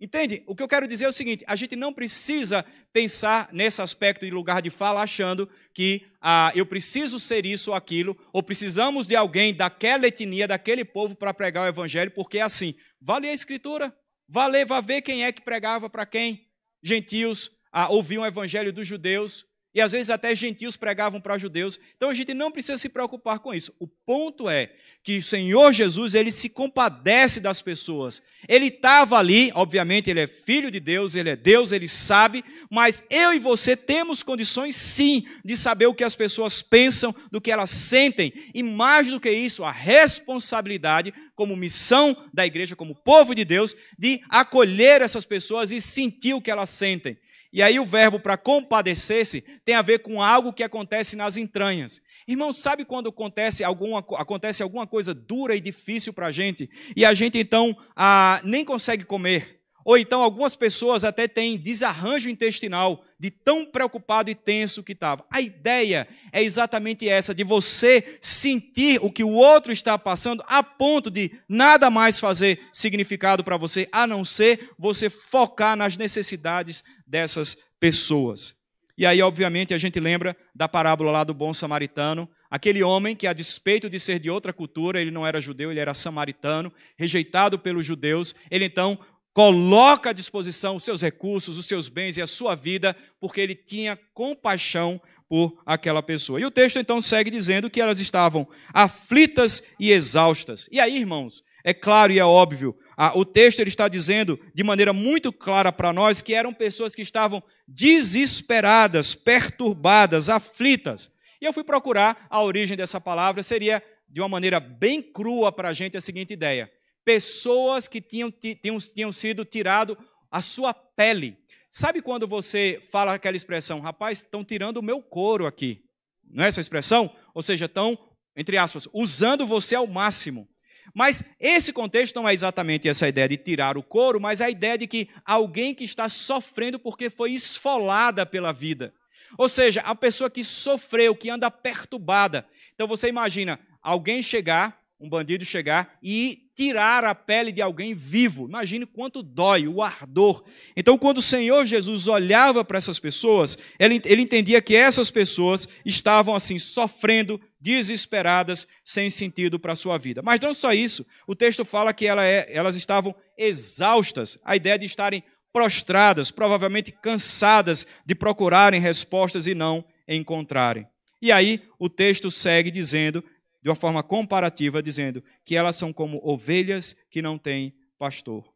Entende? O que eu quero dizer é o seguinte: a gente não precisa pensar nesse aspecto de lugar de fala achando que ah, eu preciso ser isso ou aquilo, ou precisamos de alguém daquela etnia, daquele povo para pregar o evangelho, porque é assim. Vale a escritura, vale, vá ver quem é que pregava para quem. Gentios ah, ouviam o evangelho dos judeus, e às vezes até gentios pregavam para judeus. Então a gente não precisa se preocupar com isso. O ponto é que o Senhor Jesus, ele se compadece das pessoas. Ele estava ali, obviamente, ele é filho de Deus, ele é Deus, ele sabe, mas eu e você temos condições, sim, de saber o que as pessoas pensam, do que elas sentem, e mais do que isso, a responsabilidade, como missão da igreja, como povo de Deus, de acolher essas pessoas e sentir o que elas sentem. E aí o verbo para compadecer-se tem a ver com algo que acontece nas entranhas. Irmão, sabe quando acontece alguma, acontece alguma coisa dura e difícil para a gente e a gente então ah, nem consegue comer? Ou então algumas pessoas até têm desarranjo intestinal de tão preocupado e tenso que estava. A ideia é exatamente essa, de você sentir o que o outro está passando a ponto de nada mais fazer significado para você, a não ser você focar nas necessidades dessas pessoas. E aí, obviamente, a gente lembra da parábola lá do bom samaritano, aquele homem que, a despeito de ser de outra cultura, ele não era judeu, ele era samaritano, rejeitado pelos judeus, ele então coloca à disposição os seus recursos, os seus bens e a sua vida, porque ele tinha compaixão por aquela pessoa. E o texto então segue dizendo que elas estavam aflitas e exaustas. E aí, irmãos, é claro e é óbvio, ah, o texto ele está dizendo de maneira muito clara para nós que eram pessoas que estavam desesperadas, perturbadas, aflitas. E eu fui procurar a origem dessa palavra, seria de uma maneira bem crua para a gente a seguinte ideia: pessoas que tinham, tinham, tinham sido tirado a sua pele. Sabe quando você fala aquela expressão, rapaz, estão tirando o meu couro aqui? Não é essa expressão? Ou seja, estão, entre aspas, usando você ao máximo. Mas esse contexto não é exatamente essa ideia de tirar o couro, mas a ideia de que alguém que está sofrendo porque foi esfolada pela vida. Ou seja, a pessoa que sofreu, que anda perturbada. Então você imagina alguém chegar, um bandido chegar e tirar a pele de alguém vivo. Imagine quanto dói, o ardor. Então, quando o Senhor Jesus olhava para essas pessoas, ele, ele entendia que essas pessoas estavam assim, sofrendo desesperadas, sem sentido para a sua vida. Mas não só isso, o texto fala que ela é, elas estavam exaustas, a ideia de estarem prostradas, provavelmente cansadas de procurarem respostas e não encontrarem. E aí o texto segue dizendo, de uma forma comparativa, dizendo que elas são como ovelhas que não têm pastor.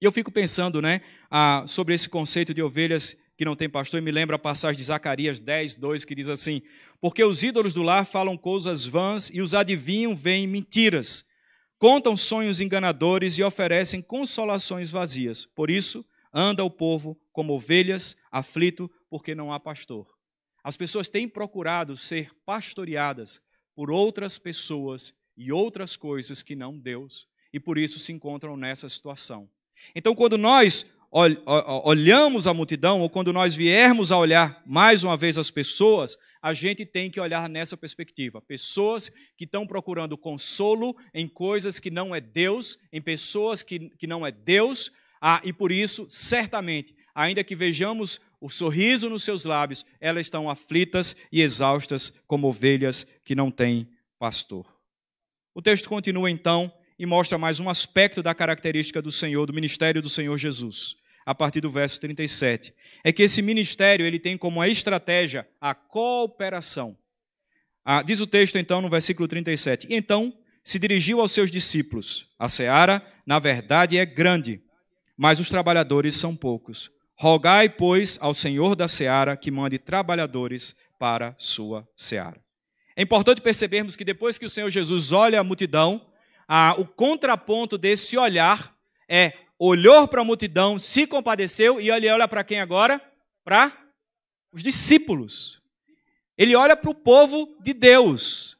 E eu fico pensando né, sobre esse conceito de ovelhas que não tem pastor, e me lembra a passagem de Zacarias 10, 2, que diz assim: Porque os ídolos do lar falam coisas vãs e os adivinham veem mentiras, contam sonhos enganadores e oferecem consolações vazias. Por isso, anda o povo como ovelhas, aflito, porque não há pastor. As pessoas têm procurado ser pastoreadas por outras pessoas e outras coisas que não Deus, e por isso se encontram nessa situação. Então, quando nós olhamos a multidão, ou quando nós viermos a olhar mais uma vez as pessoas, a gente tem que olhar nessa perspectiva. Pessoas que estão procurando consolo em coisas que não é Deus, em pessoas que, que não é Deus, ah, e por isso, certamente, ainda que vejamos o sorriso nos seus lábios, elas estão aflitas e exaustas como ovelhas que não têm pastor. O texto continua então e mostra mais um aspecto da característica do Senhor, do ministério do Senhor Jesus, a partir do verso 37. É que esse ministério ele tem como estratégia a cooperação. Ah, diz o texto então no versículo 37. Então se dirigiu aos seus discípulos: A seara, na verdade, é grande, mas os trabalhadores são poucos. Rogai, pois, ao Senhor da seara que mande trabalhadores para sua seara. É importante percebermos que depois que o Senhor Jesus olha a multidão, a, o contraponto desse olhar é olhou para a multidão, se compadeceu e ele olha para quem agora? Para os discípulos. Ele olha para o povo de Deus.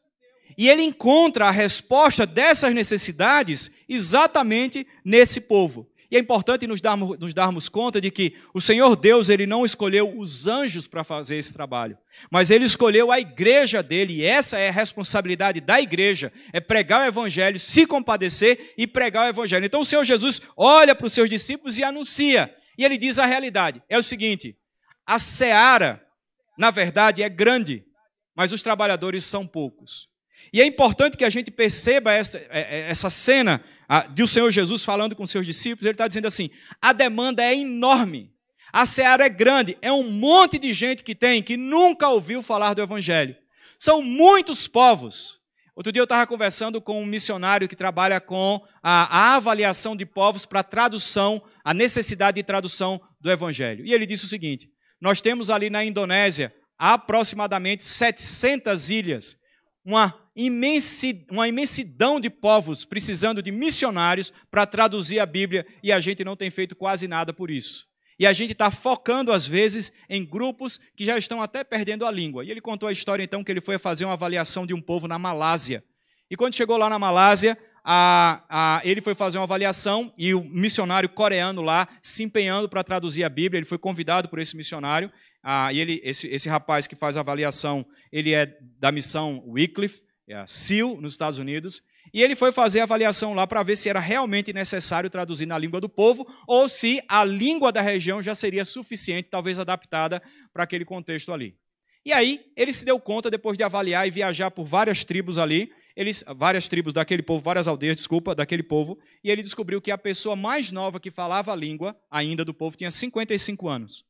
E ele encontra a resposta dessas necessidades exatamente nesse povo. E é importante nos darmos, nos darmos conta de que o Senhor Deus, ele não escolheu os anjos para fazer esse trabalho, mas ele escolheu a igreja dele, e essa é a responsabilidade da igreja, é pregar o evangelho, se compadecer e pregar o evangelho. Então o Senhor Jesus olha para os seus discípulos e anuncia, e ele diz a realidade, é o seguinte, a seara, na verdade, é grande, mas os trabalhadores são poucos. E é importante que a gente perceba essa, é, é, essa cena, de o Senhor Jesus falando com seus discípulos, ele está dizendo assim: a demanda é enorme, a seara é grande, é um monte de gente que tem que nunca ouviu falar do Evangelho. São muitos povos. Outro dia eu estava conversando com um missionário que trabalha com a, a avaliação de povos para tradução, a necessidade de tradução do Evangelho. E ele disse o seguinte: nós temos ali na Indonésia aproximadamente 700 ilhas, uma uma imensidão de povos precisando de missionários para traduzir a Bíblia e a gente não tem feito quase nada por isso. E a gente está focando, às vezes, em grupos que já estão até perdendo a língua. E ele contou a história, então, que ele foi fazer uma avaliação de um povo na Malásia. E quando chegou lá na Malásia, a, a, ele foi fazer uma avaliação e o missionário coreano lá se empenhando para traduzir a Bíblia. Ele foi convidado por esse missionário. A, ah, e ele, esse, esse rapaz que faz a avaliação, ele é da missão Wycliffe. CIL, é nos Estados Unidos, e ele foi fazer a avaliação lá para ver se era realmente necessário traduzir na língua do povo ou se a língua da região já seria suficiente, talvez adaptada para aquele contexto ali. E aí ele se deu conta, depois de avaliar e viajar por várias tribos ali, eles, várias tribos daquele povo, várias aldeias, desculpa, daquele povo, e ele descobriu que a pessoa mais nova que falava a língua ainda do povo tinha 55 anos.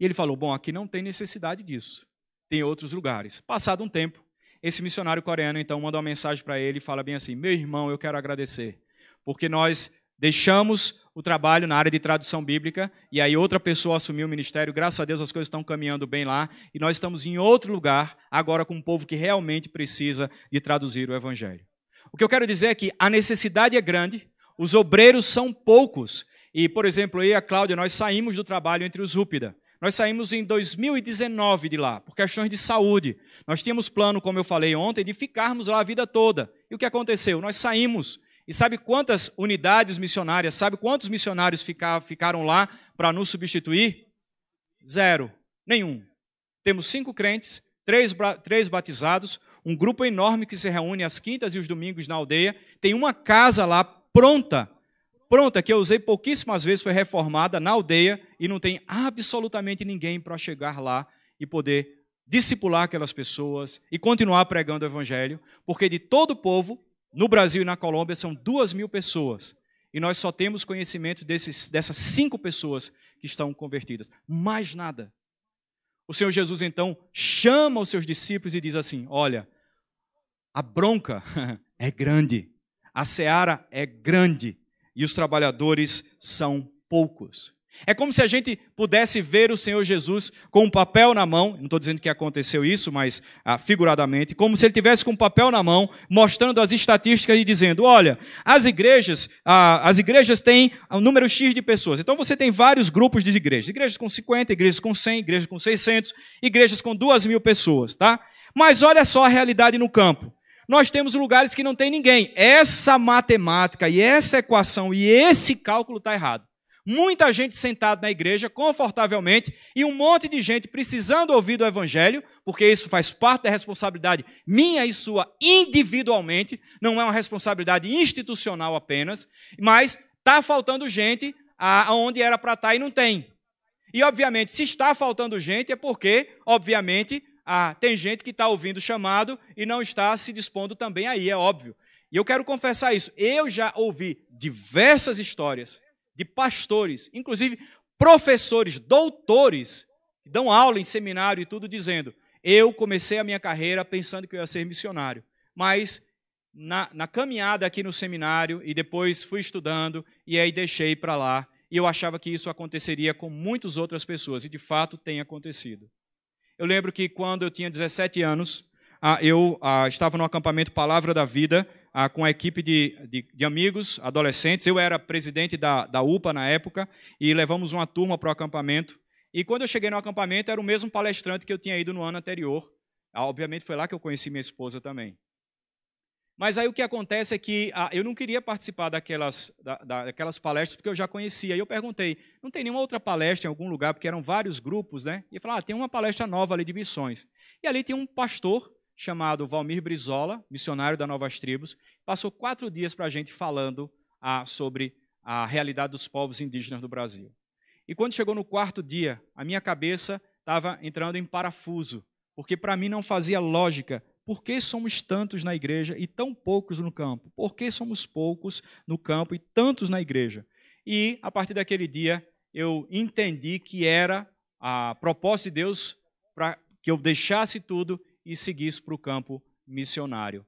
E ele falou: Bom, aqui não tem necessidade disso, tem outros lugares. Passado um tempo, esse missionário coreano então manda uma mensagem para ele e fala bem assim: Meu irmão, eu quero agradecer, porque nós deixamos o trabalho na área de tradução bíblica e aí outra pessoa assumiu o ministério. Graças a Deus as coisas estão caminhando bem lá e nós estamos em outro lugar agora com um povo que realmente precisa de traduzir o evangelho. O que eu quero dizer é que a necessidade é grande, os obreiros são poucos. E, por exemplo, eu e a Cláudia, nós saímos do trabalho entre os Rúpida. Nós saímos em 2019 de lá, por questões de saúde. Nós tínhamos plano, como eu falei ontem, de ficarmos lá a vida toda. E o que aconteceu? Nós saímos. E sabe quantas unidades missionárias, sabe quantos missionários ficaram lá para nos substituir? Zero. Nenhum. Temos cinco crentes, três, três batizados, um grupo enorme que se reúne às quintas e os domingos na aldeia. Tem uma casa lá pronta pronta, que eu usei pouquíssimas vezes, foi reformada na aldeia e não tem absolutamente ninguém para chegar lá e poder discipular aquelas pessoas e continuar pregando o evangelho, porque de todo o povo, no Brasil e na Colômbia, são duas mil pessoas. E nós só temos conhecimento desses, dessas cinco pessoas que estão convertidas. Mais nada. O Senhor Jesus, então, chama os seus discípulos e diz assim: Olha, a bronca é grande, a seara é grande, e os trabalhadores são poucos. É como se a gente pudesse ver o Senhor Jesus com um papel na mão, não estou dizendo que aconteceu isso, mas ah, figuradamente, como se ele tivesse com um papel na mão, mostrando as estatísticas e dizendo: olha, as igrejas, ah, as igrejas têm um número X de pessoas. Então você tem vários grupos de igrejas: igrejas com 50, igrejas com 100, igrejas com 600, igrejas com 2 mil pessoas, tá? Mas olha só a realidade no campo nós temos lugares que não tem ninguém. Essa matemática e essa equação e esse cálculo está errado. Muita gente sentada na igreja confortavelmente e um monte de gente precisando ouvir do evangelho, porque isso faz parte da responsabilidade minha e sua individualmente, não é uma responsabilidade institucional apenas, mas está faltando gente aonde era para estar tá e não tem. E obviamente, se está faltando gente é porque, obviamente, ah, tem gente que está ouvindo o chamado e não está se dispondo também aí, é óbvio. E eu quero confessar isso. Eu já ouvi diversas histórias de pastores, inclusive professores, doutores, que dão aula em seminário e tudo, dizendo: Eu comecei a minha carreira pensando que eu ia ser missionário, mas na, na caminhada aqui no seminário e depois fui estudando e aí deixei para lá. E eu achava que isso aconteceria com muitas outras pessoas, e de fato tem acontecido. Eu lembro que quando eu tinha 17 anos, ah, eu ah, estava no acampamento Palavra da Vida ah, com a equipe de, de, de amigos, adolescentes. Eu era presidente da, da UPA na época e levamos uma turma para o acampamento. E quando eu cheguei no acampamento, era o mesmo palestrante que eu tinha ido no ano anterior. Obviamente foi lá que eu conheci minha esposa também. Mas aí o que acontece é que ah, eu não queria participar daquelas, da, daquelas palestras porque eu já conhecia. E eu perguntei, não tem nenhuma outra palestra em algum lugar, porque eram vários grupos, né? E falar, ah, tem uma palestra nova ali de missões. E ali tem um pastor chamado Valmir Brizola, missionário da Novas Tribos, passou quatro dias para a gente falando ah, sobre a realidade dos povos indígenas do Brasil. E quando chegou no quarto dia, a minha cabeça estava entrando em parafuso, porque para mim não fazia lógica por que somos tantos na igreja e tão poucos no campo? Por que somos poucos no campo e tantos na igreja? E a partir daquele dia eu entendi que era a proposta de Deus para que eu deixasse tudo e seguisse para o campo missionário.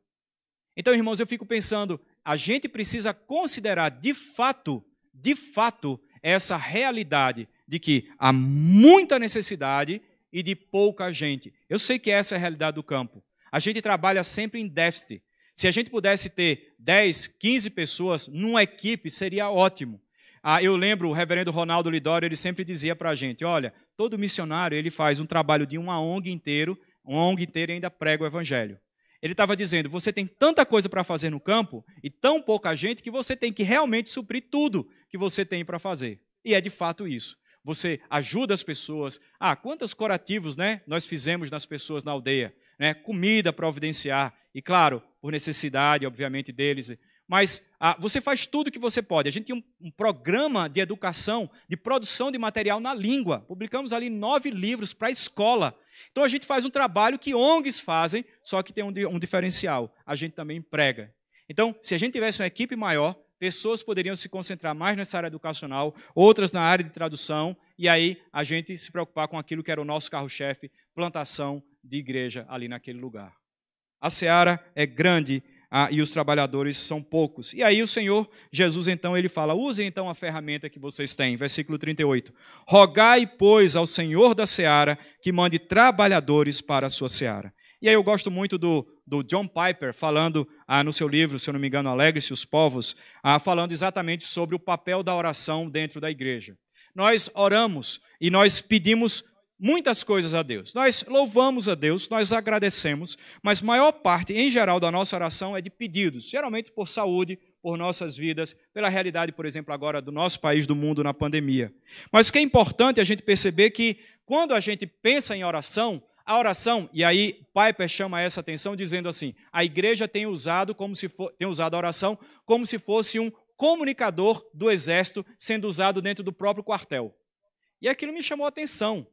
Então, irmãos, eu fico pensando, a gente precisa considerar de fato, de fato, essa realidade de que há muita necessidade e de pouca gente. Eu sei que essa é a realidade do campo. A gente trabalha sempre em déficit. Se a gente pudesse ter 10, 15 pessoas numa equipe, seria ótimo. Ah, eu lembro o reverendo Ronaldo Lidório, ele sempre dizia para a gente, olha, todo missionário ele faz um trabalho de uma ONG inteiro, uma ONG inteira ainda prega o evangelho. Ele estava dizendo, você tem tanta coisa para fazer no campo e tão pouca gente que você tem que realmente suprir tudo que você tem para fazer. E é de fato isso você ajuda as pessoas. Ah, quantos corativos né, nós fizemos nas pessoas na aldeia? né, comida providenciar, e claro, por necessidade, obviamente, deles. Mas ah, você faz tudo o que você pode. A gente tem um, um, programa de educação, de produção de material na língua. Publicamos ali nove livros para a escola. Então a gente faz um trabalho que ONGs fazem, só que tem um, um diferencial. A gente também prega. Então, se a gente tivesse uma equipe maior, pessoas poderiam se concentrar mais nessa área educacional, outras na área de tradução, e aí a gente se preocupar com aquilo que era o nosso carro-chefe, plantação de igreja ali naquele lugar. A seara é grande ah, e os trabalhadores são poucos. E aí o Senhor Jesus então ele fala: "Usem então a ferramenta que vocês têm". Versículo 38. "Rogai, pois, ao Senhor da seara que mande trabalhadores para a sua seara". E aí eu gosto muito do, do John Piper falando ah, no seu livro, se eu não me engano, Alegre-se os Povos, ah, falando exatamente sobre o papel da oração dentro da igreja. Nós oramos e nós pedimos muitas coisas a Deus. Nós louvamos a Deus, nós agradecemos, mas maior parte, em geral, da nossa oração é de pedidos, geralmente por saúde, por nossas vidas, pela realidade, por exemplo, agora do nosso país, do mundo na pandemia. Mas o que é importante a gente perceber que quando a gente pensa em oração, a oração, e aí Piper chama essa atenção dizendo assim: a igreja tem usado como se for, tem usado a oração como se fosse um comunicador do exército sendo usado dentro do próprio quartel. E aquilo me chamou a atenção.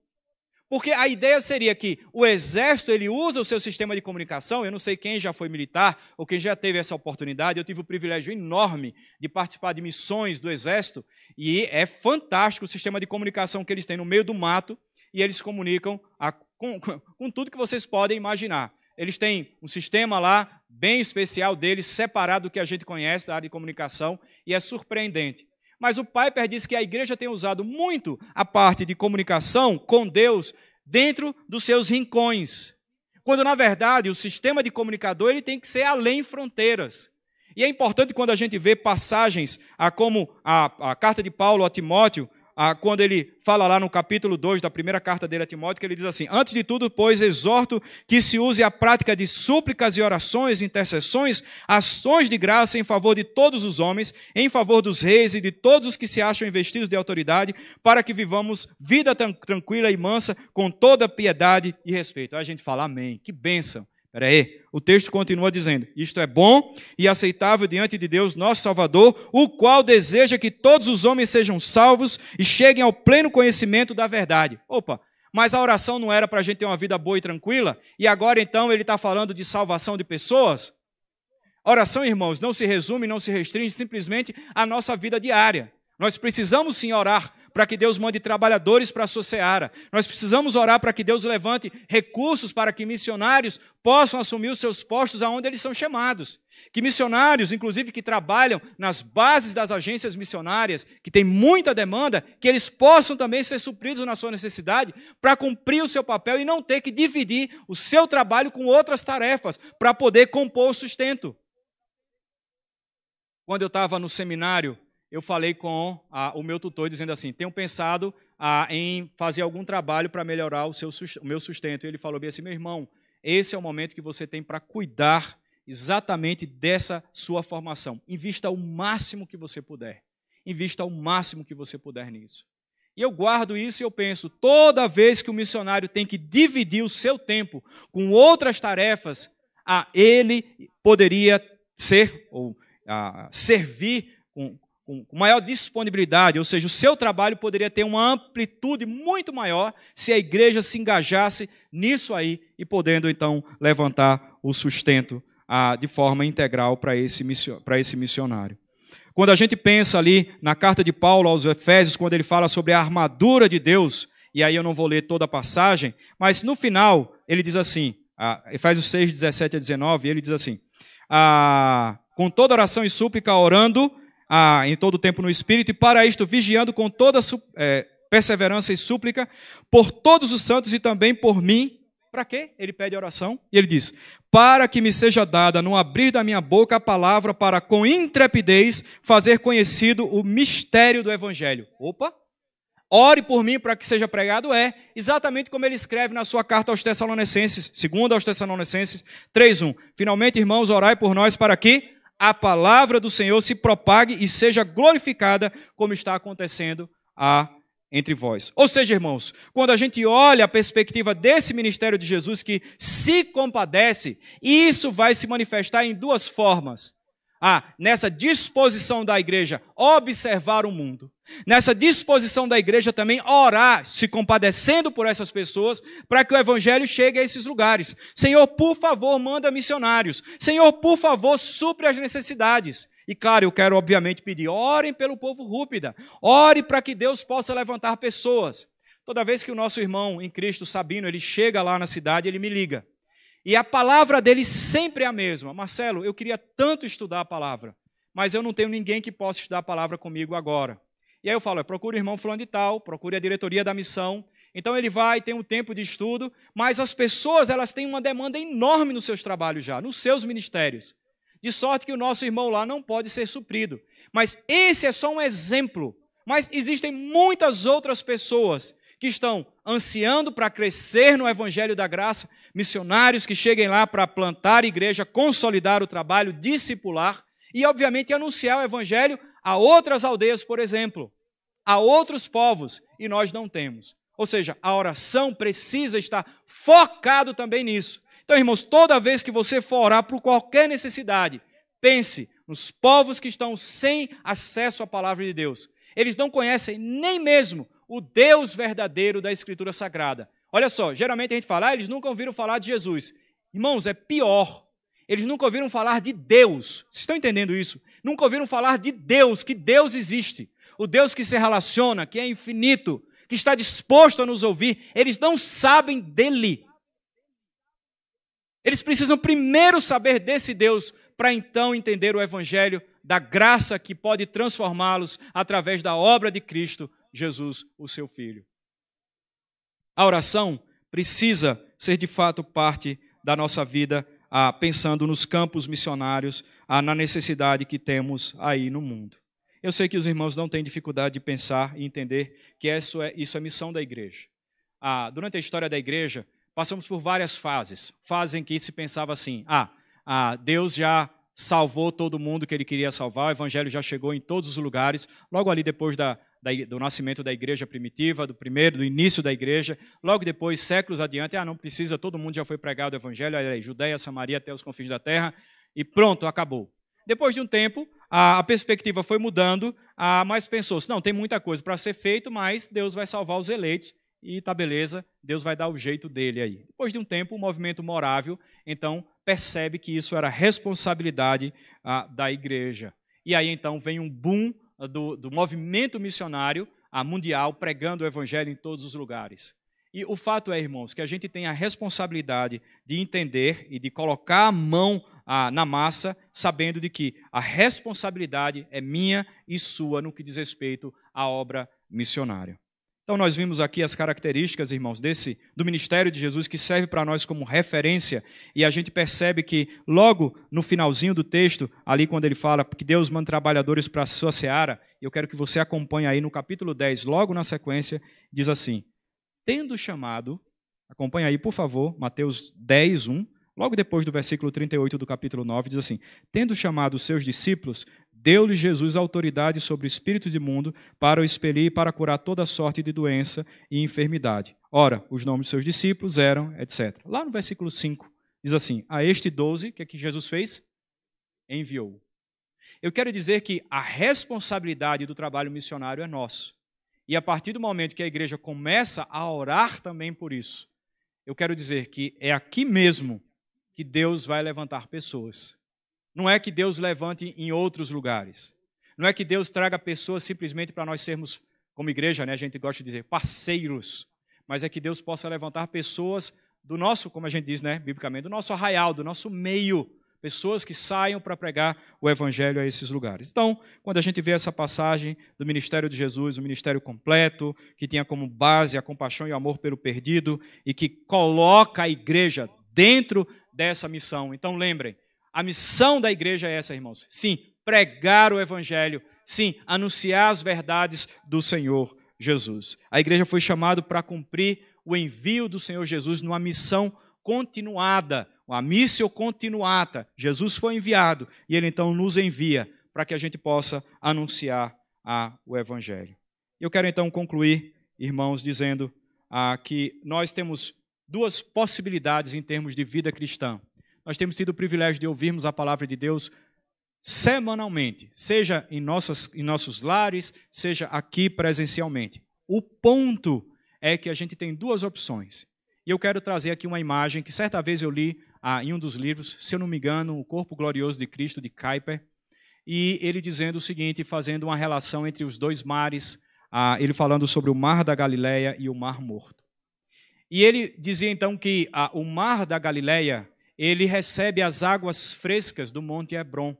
Porque a ideia seria que o exército ele usa o seu sistema de comunicação. Eu não sei quem já foi militar ou quem já teve essa oportunidade. Eu tive o privilégio enorme de participar de missões do exército e é fantástico o sistema de comunicação que eles têm no meio do mato e eles comunicam a, com, com tudo que vocês podem imaginar. Eles têm um sistema lá bem especial deles, separado do que a gente conhece da área de comunicação e é surpreendente mas o Piper diz que a igreja tem usado muito a parte de comunicação com Deus dentro dos seus rincões. Quando, na verdade, o sistema de comunicador ele tem que ser além fronteiras. E é importante quando a gente vê passagens, a como a, a carta de Paulo a Timóteo, ah, quando ele fala lá no capítulo 2 da primeira carta dele a Timóteo, que ele diz assim: Antes de tudo, pois, exorto que se use a prática de súplicas e orações, intercessões, ações de graça em favor de todos os homens, em favor dos reis e de todos os que se acham investidos de autoridade, para que vivamos vida tranquila e mansa, com toda piedade e respeito. Aí a gente fala amém. Que bênção. Espera aí, o texto continua dizendo: Isto é bom e aceitável diante de Deus, nosso Salvador, o qual deseja que todos os homens sejam salvos e cheguem ao pleno conhecimento da verdade. Opa, mas a oração não era para a gente ter uma vida boa e tranquila? E agora então ele está falando de salvação de pessoas? oração, irmãos, não se resume, não se restringe simplesmente à nossa vida diária. Nós precisamos sim orar para que Deus mande trabalhadores para a sua seara. Nós precisamos orar para que Deus levante recursos para que missionários possam assumir os seus postos aonde eles são chamados. Que missionários, inclusive que trabalham nas bases das agências missionárias, que tem muita demanda, que eles possam também ser supridos na sua necessidade para cumprir o seu papel e não ter que dividir o seu trabalho com outras tarefas para poder compor o sustento. Quando eu estava no seminário eu falei com a, o meu tutor dizendo assim: tenho pensado a, em fazer algum trabalho para melhorar o, seu, o meu sustento. E ele falou bem assim: meu irmão, esse é o momento que você tem para cuidar exatamente dessa sua formação. Invista o máximo que você puder. Invista o máximo que você puder nisso. E eu guardo isso e eu penso: toda vez que o missionário tem que dividir o seu tempo com outras tarefas, a ele poderia ser ou a, servir com, com maior disponibilidade, ou seja, o seu trabalho poderia ter uma amplitude muito maior se a igreja se engajasse nisso aí e podendo então levantar o sustento ah, de forma integral para esse, esse missionário. Quando a gente pensa ali na carta de Paulo aos Efésios, quando ele fala sobre a armadura de Deus, e aí eu não vou ler toda a passagem, mas no final ele diz assim, ah, Efésios 6, 17 a 19, ele diz assim, ah, com toda oração e súplica, orando em todo o tempo no Espírito, e para isto vigiando com toda é, perseverança e súplica por todos os santos e também por mim. Para quê? Ele pede oração e ele diz: Para que me seja dada, no abrir da minha boca, a palavra para com intrepidez fazer conhecido o mistério do Evangelho. Opa! Ore por mim para que seja pregado, é exatamente como ele escreve na sua carta aos Tessalonicenses, segunda aos Tessalonicenses 3:1. Finalmente, irmãos, orai por nós para que a palavra do Senhor se propague e seja glorificada, como está acontecendo a entre vós. Ou seja, irmãos, quando a gente olha a perspectiva desse ministério de Jesus que se compadece, isso vai se manifestar em duas formas. Ah, nessa disposição da igreja observar o mundo nessa disposição da igreja também orar, se compadecendo por essas pessoas, para que o evangelho chegue a esses lugares. Senhor, por favor, manda missionários. Senhor, por favor, supre as necessidades. E claro, eu quero obviamente pedir, orem pelo povo rúpida. Ore para que Deus possa levantar pessoas. Toda vez que o nosso irmão em Cristo Sabino, ele chega lá na cidade, ele me liga. E a palavra dele sempre é a mesma. Marcelo, eu queria tanto estudar a palavra, mas eu não tenho ninguém que possa estudar a palavra comigo agora. E aí eu falo, é, procure o irmão fulano de tal, procure a diretoria da missão. Então ele vai, tem um tempo de estudo, mas as pessoas elas têm uma demanda enorme nos seus trabalhos já, nos seus ministérios. De sorte que o nosso irmão lá não pode ser suprido. Mas esse é só um exemplo. Mas existem muitas outras pessoas que estão ansiando para crescer no Evangelho da Graça, missionários que cheguem lá para plantar igreja, consolidar o trabalho, discipular e, obviamente, anunciar o Evangelho a outras aldeias, por exemplo, a outros povos, e nós não temos. Ou seja, a oração precisa estar focado também nisso. Então, irmãos, toda vez que você for orar por qualquer necessidade, pense nos povos que estão sem acesso à palavra de Deus. Eles não conhecem nem mesmo o Deus verdadeiro da Escritura Sagrada. Olha só, geralmente a gente fala, ah, eles nunca ouviram falar de Jesus. Irmãos, é pior. Eles nunca ouviram falar de Deus. Vocês estão entendendo isso? Nunca ouviram falar de Deus, que Deus existe. O Deus que se relaciona, que é infinito, que está disposto a nos ouvir. Eles não sabem dele. Eles precisam primeiro saber desse Deus para então entender o Evangelho da graça que pode transformá-los através da obra de Cristo, Jesus, o seu Filho. A oração precisa ser de fato parte da nossa vida, ah, pensando nos campos missionários, na necessidade que temos aí no mundo. Eu sei que os irmãos não têm dificuldade de pensar e entender que isso é, isso é missão da igreja. Ah, durante a história da igreja, passamos por várias fases. Fases em que se pensava assim: ah, ah, Deus já salvou todo mundo que ele queria salvar, o evangelho já chegou em todos os lugares, logo ali depois da, do nascimento da igreja primitiva, do primeiro, do início da igreja, logo depois, séculos adiante, ah, não precisa, todo mundo já foi pregado o evangelho, aí, Judeia, Samaria, até os confins da terra, e pronto, acabou. Depois de um tempo, a, perspectiva foi mudando, a, mas pensou-se, não, tem muita coisa para ser feito, mas Deus vai salvar os eleitos e tá beleza, Deus vai dar o jeito dele aí. Depois de um tempo, o movimento morável, então, percebe que isso era responsabilidade a, da igreja. E aí, então, vem um boom ah, do, do movimento missionário a, mundial pregando o evangelho em todos os lugares. E o fato é, irmãos, que a gente tem a responsabilidade de entender e de colocar a mão na massa, sabendo de que a responsabilidade é minha e sua no que diz respeito à obra missionária. Então nós vimos aqui as características, irmãos, desse do ministério de Jesus que serve para nós como referência, e a gente percebe que logo no finalzinho do texto, ali quando ele fala que Deus manda trabalhadores para a sua seara, eu quero que você acompanhe aí no capítulo 10, logo na sequência, diz assim: Tendo chamado, acompanha aí, por favor, Mateus 10, 1, Logo depois do versículo 38 do capítulo 9, diz assim: Tendo chamado os seus discípulos, deu-lhes Jesus autoridade sobre espíritos de mundo para o expelir e para curar toda sorte de doença e enfermidade. Ora, os nomes dos seus discípulos eram, etc. Lá no versículo 5, diz assim: A este doze, que é que Jesus fez? Enviou. Eu quero dizer que a responsabilidade do trabalho missionário é nosso. E a partir do momento que a igreja começa a orar também por isso, eu quero dizer que é aqui mesmo que Deus vai levantar pessoas. Não é que Deus levante em outros lugares. Não é que Deus traga pessoas simplesmente para nós sermos, como igreja, né? a gente gosta de dizer, parceiros. Mas é que Deus possa levantar pessoas do nosso, como a gente diz, né, biblicamente, do nosso arraial, do nosso meio, pessoas que saiam para pregar o evangelho a esses lugares. Então, quando a gente vê essa passagem do ministério de Jesus, o ministério completo, que tinha como base a compaixão e o amor pelo perdido e que coloca a igreja dentro dessa missão. Então lembrem, a missão da igreja é essa, irmãos. Sim, pregar o evangelho, sim, anunciar as verdades do Senhor Jesus. A igreja foi chamada para cumprir o envio do Senhor Jesus numa missão continuada, uma missão continuata. Jesus foi enviado e ele então nos envia para que a gente possa anunciar a, ah, o evangelho. Eu quero então concluir, irmãos, dizendo ah, que nós temos duas possibilidades em termos de vida cristã. Nós temos tido o privilégio de ouvirmos a palavra de Deus semanalmente, seja em, nossas, em nossos lares, seja aqui presencialmente. O ponto é que a gente tem duas opções. E eu quero trazer aqui uma imagem que certa vez eu li ah, em um dos livros, se eu não me engano, O Corpo Glorioso de Cristo, de Kuyper, e ele dizendo o seguinte, fazendo uma relação entre os dois mares, ah, ele falando sobre o Mar da Galileia e o Mar Morto. E ele dizia então que a, ah, o mar da Galileia, ele recebe as águas frescas do Monte Hebron.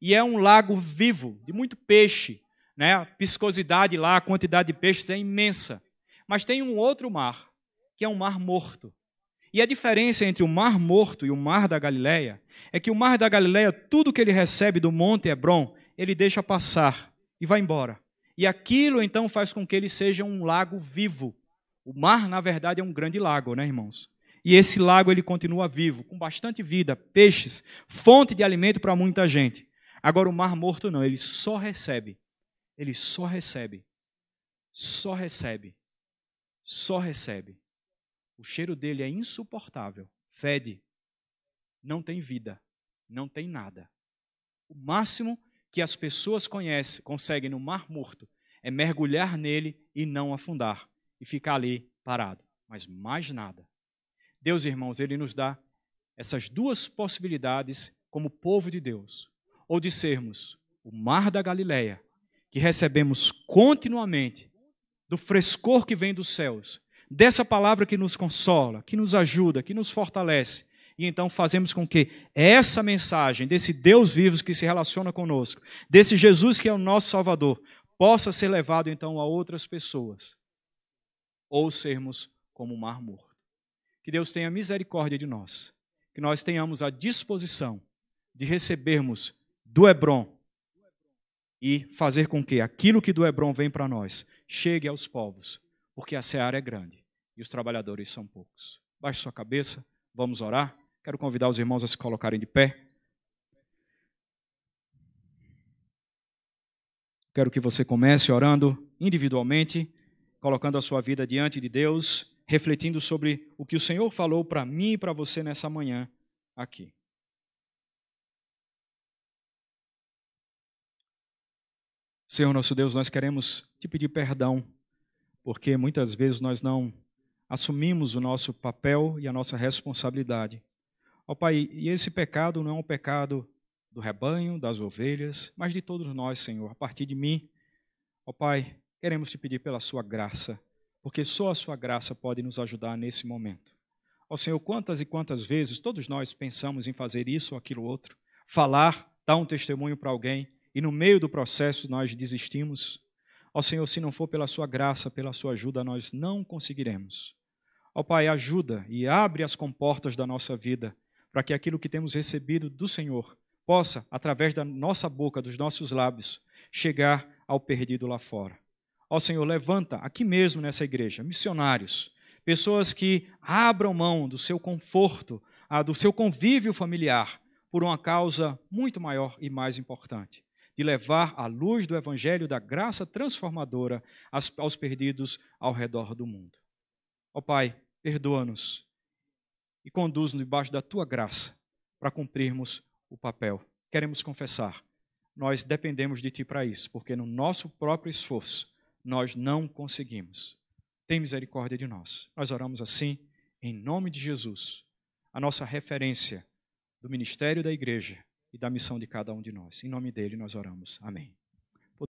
E é um lago vivo, de muito peixe. Né? A piscosidade lá, a quantidade de peixes é imensa. Mas tem um outro mar, que é um mar morto. E a diferença entre o Mar Morto e o Mar da Galileia é que o Mar da Galileia, tudo que ele recebe do Monte Hebron, ele deixa passar e vai embora. E aquilo então faz com que ele seja um lago vivo, o mar, na verdade, é um grande lago, né, irmãos? E esse lago ele continua vivo, com bastante vida, peixes, fonte de alimento para muita gente. Agora o mar morto não, ele só recebe. Ele só recebe. Só recebe. Só recebe. O cheiro dele é insuportável. Fede. Não tem vida. Não tem nada. O máximo que as pessoas conhecem, conseguem no mar morto é mergulhar nele e não afundar e ficar ali parado, mas mais nada. Deus, irmãos, ele nos dá essas duas possibilidades como povo de Deus, ou de sermos o mar da Galileia, que recebemos continuamente do frescor que vem dos céus, dessa palavra que nos consola, que nos ajuda, que nos fortalece, e então fazemos com que essa mensagem desse Deus vivo que se relaciona conosco, desse Jesus que é o nosso Salvador, possa ser levado então a outras pessoas ou sermos como o mar morto. Que Deus tenha misericórdia de nós, que nós tenhamos a disposição de recebermos do Hebron e fazer com que aquilo que do Hebron vem para nós chegue aos povos, porque a seara é grande e os trabalhadores são poucos. Baixe sua cabeça, vamos orar. Quero convidar os irmãos a se colocarem de pé. Quero que você comece orando individualmente colocando a sua vida diante de Deus, refletindo sobre o que o Senhor falou para mim e para você nessa manhã aqui. Senhor nosso Deus, nós queremos te pedir perdão, porque muitas vezes nós não assumimos o nosso papel e a nossa responsabilidade. Ó oh, Pai, e esse pecado não é um pecado do rebanho, das ovelhas, mas de todos nós, Senhor, a partir de mim. Ó oh, Pai, Queremos te pedir pela sua graça, porque só a sua graça pode nos ajudar nesse momento. Ó Senhor, quantas e quantas vezes todos nós pensamos em fazer isso ou aquilo outro, falar, dar um testemunho para alguém e no meio do processo nós desistimos. Ó Senhor, se não for pela sua graça, pela sua ajuda, nós não conseguiremos. Ó Pai, ajuda e abre as comportas da nossa vida para que aquilo que temos recebido do Senhor possa, através da nossa boca, dos nossos lábios, chegar ao perdido lá fora. Ó Senhor, levanta aqui mesmo nessa igreja missionários, pessoas que abram mão do seu conforto, ah, do seu convívio familiar, por uma causa muito maior e mais importante de levar a luz do Evangelho da graça transformadora aos perdidos ao redor do mundo. Ó oh, Pai, perdoa-nos e conduz-nos debaixo da tua graça para cumprirmos o papel. Queremos confessar, nós dependemos de ti para isso, porque no nosso próprio esforço nós não conseguimos. Tem misericórdia de nós. Nós oramos assim, em nome de Jesus, a nossa referência do ministério da igreja e da missão de cada um de nós. Em nome dele nós oramos. Amém.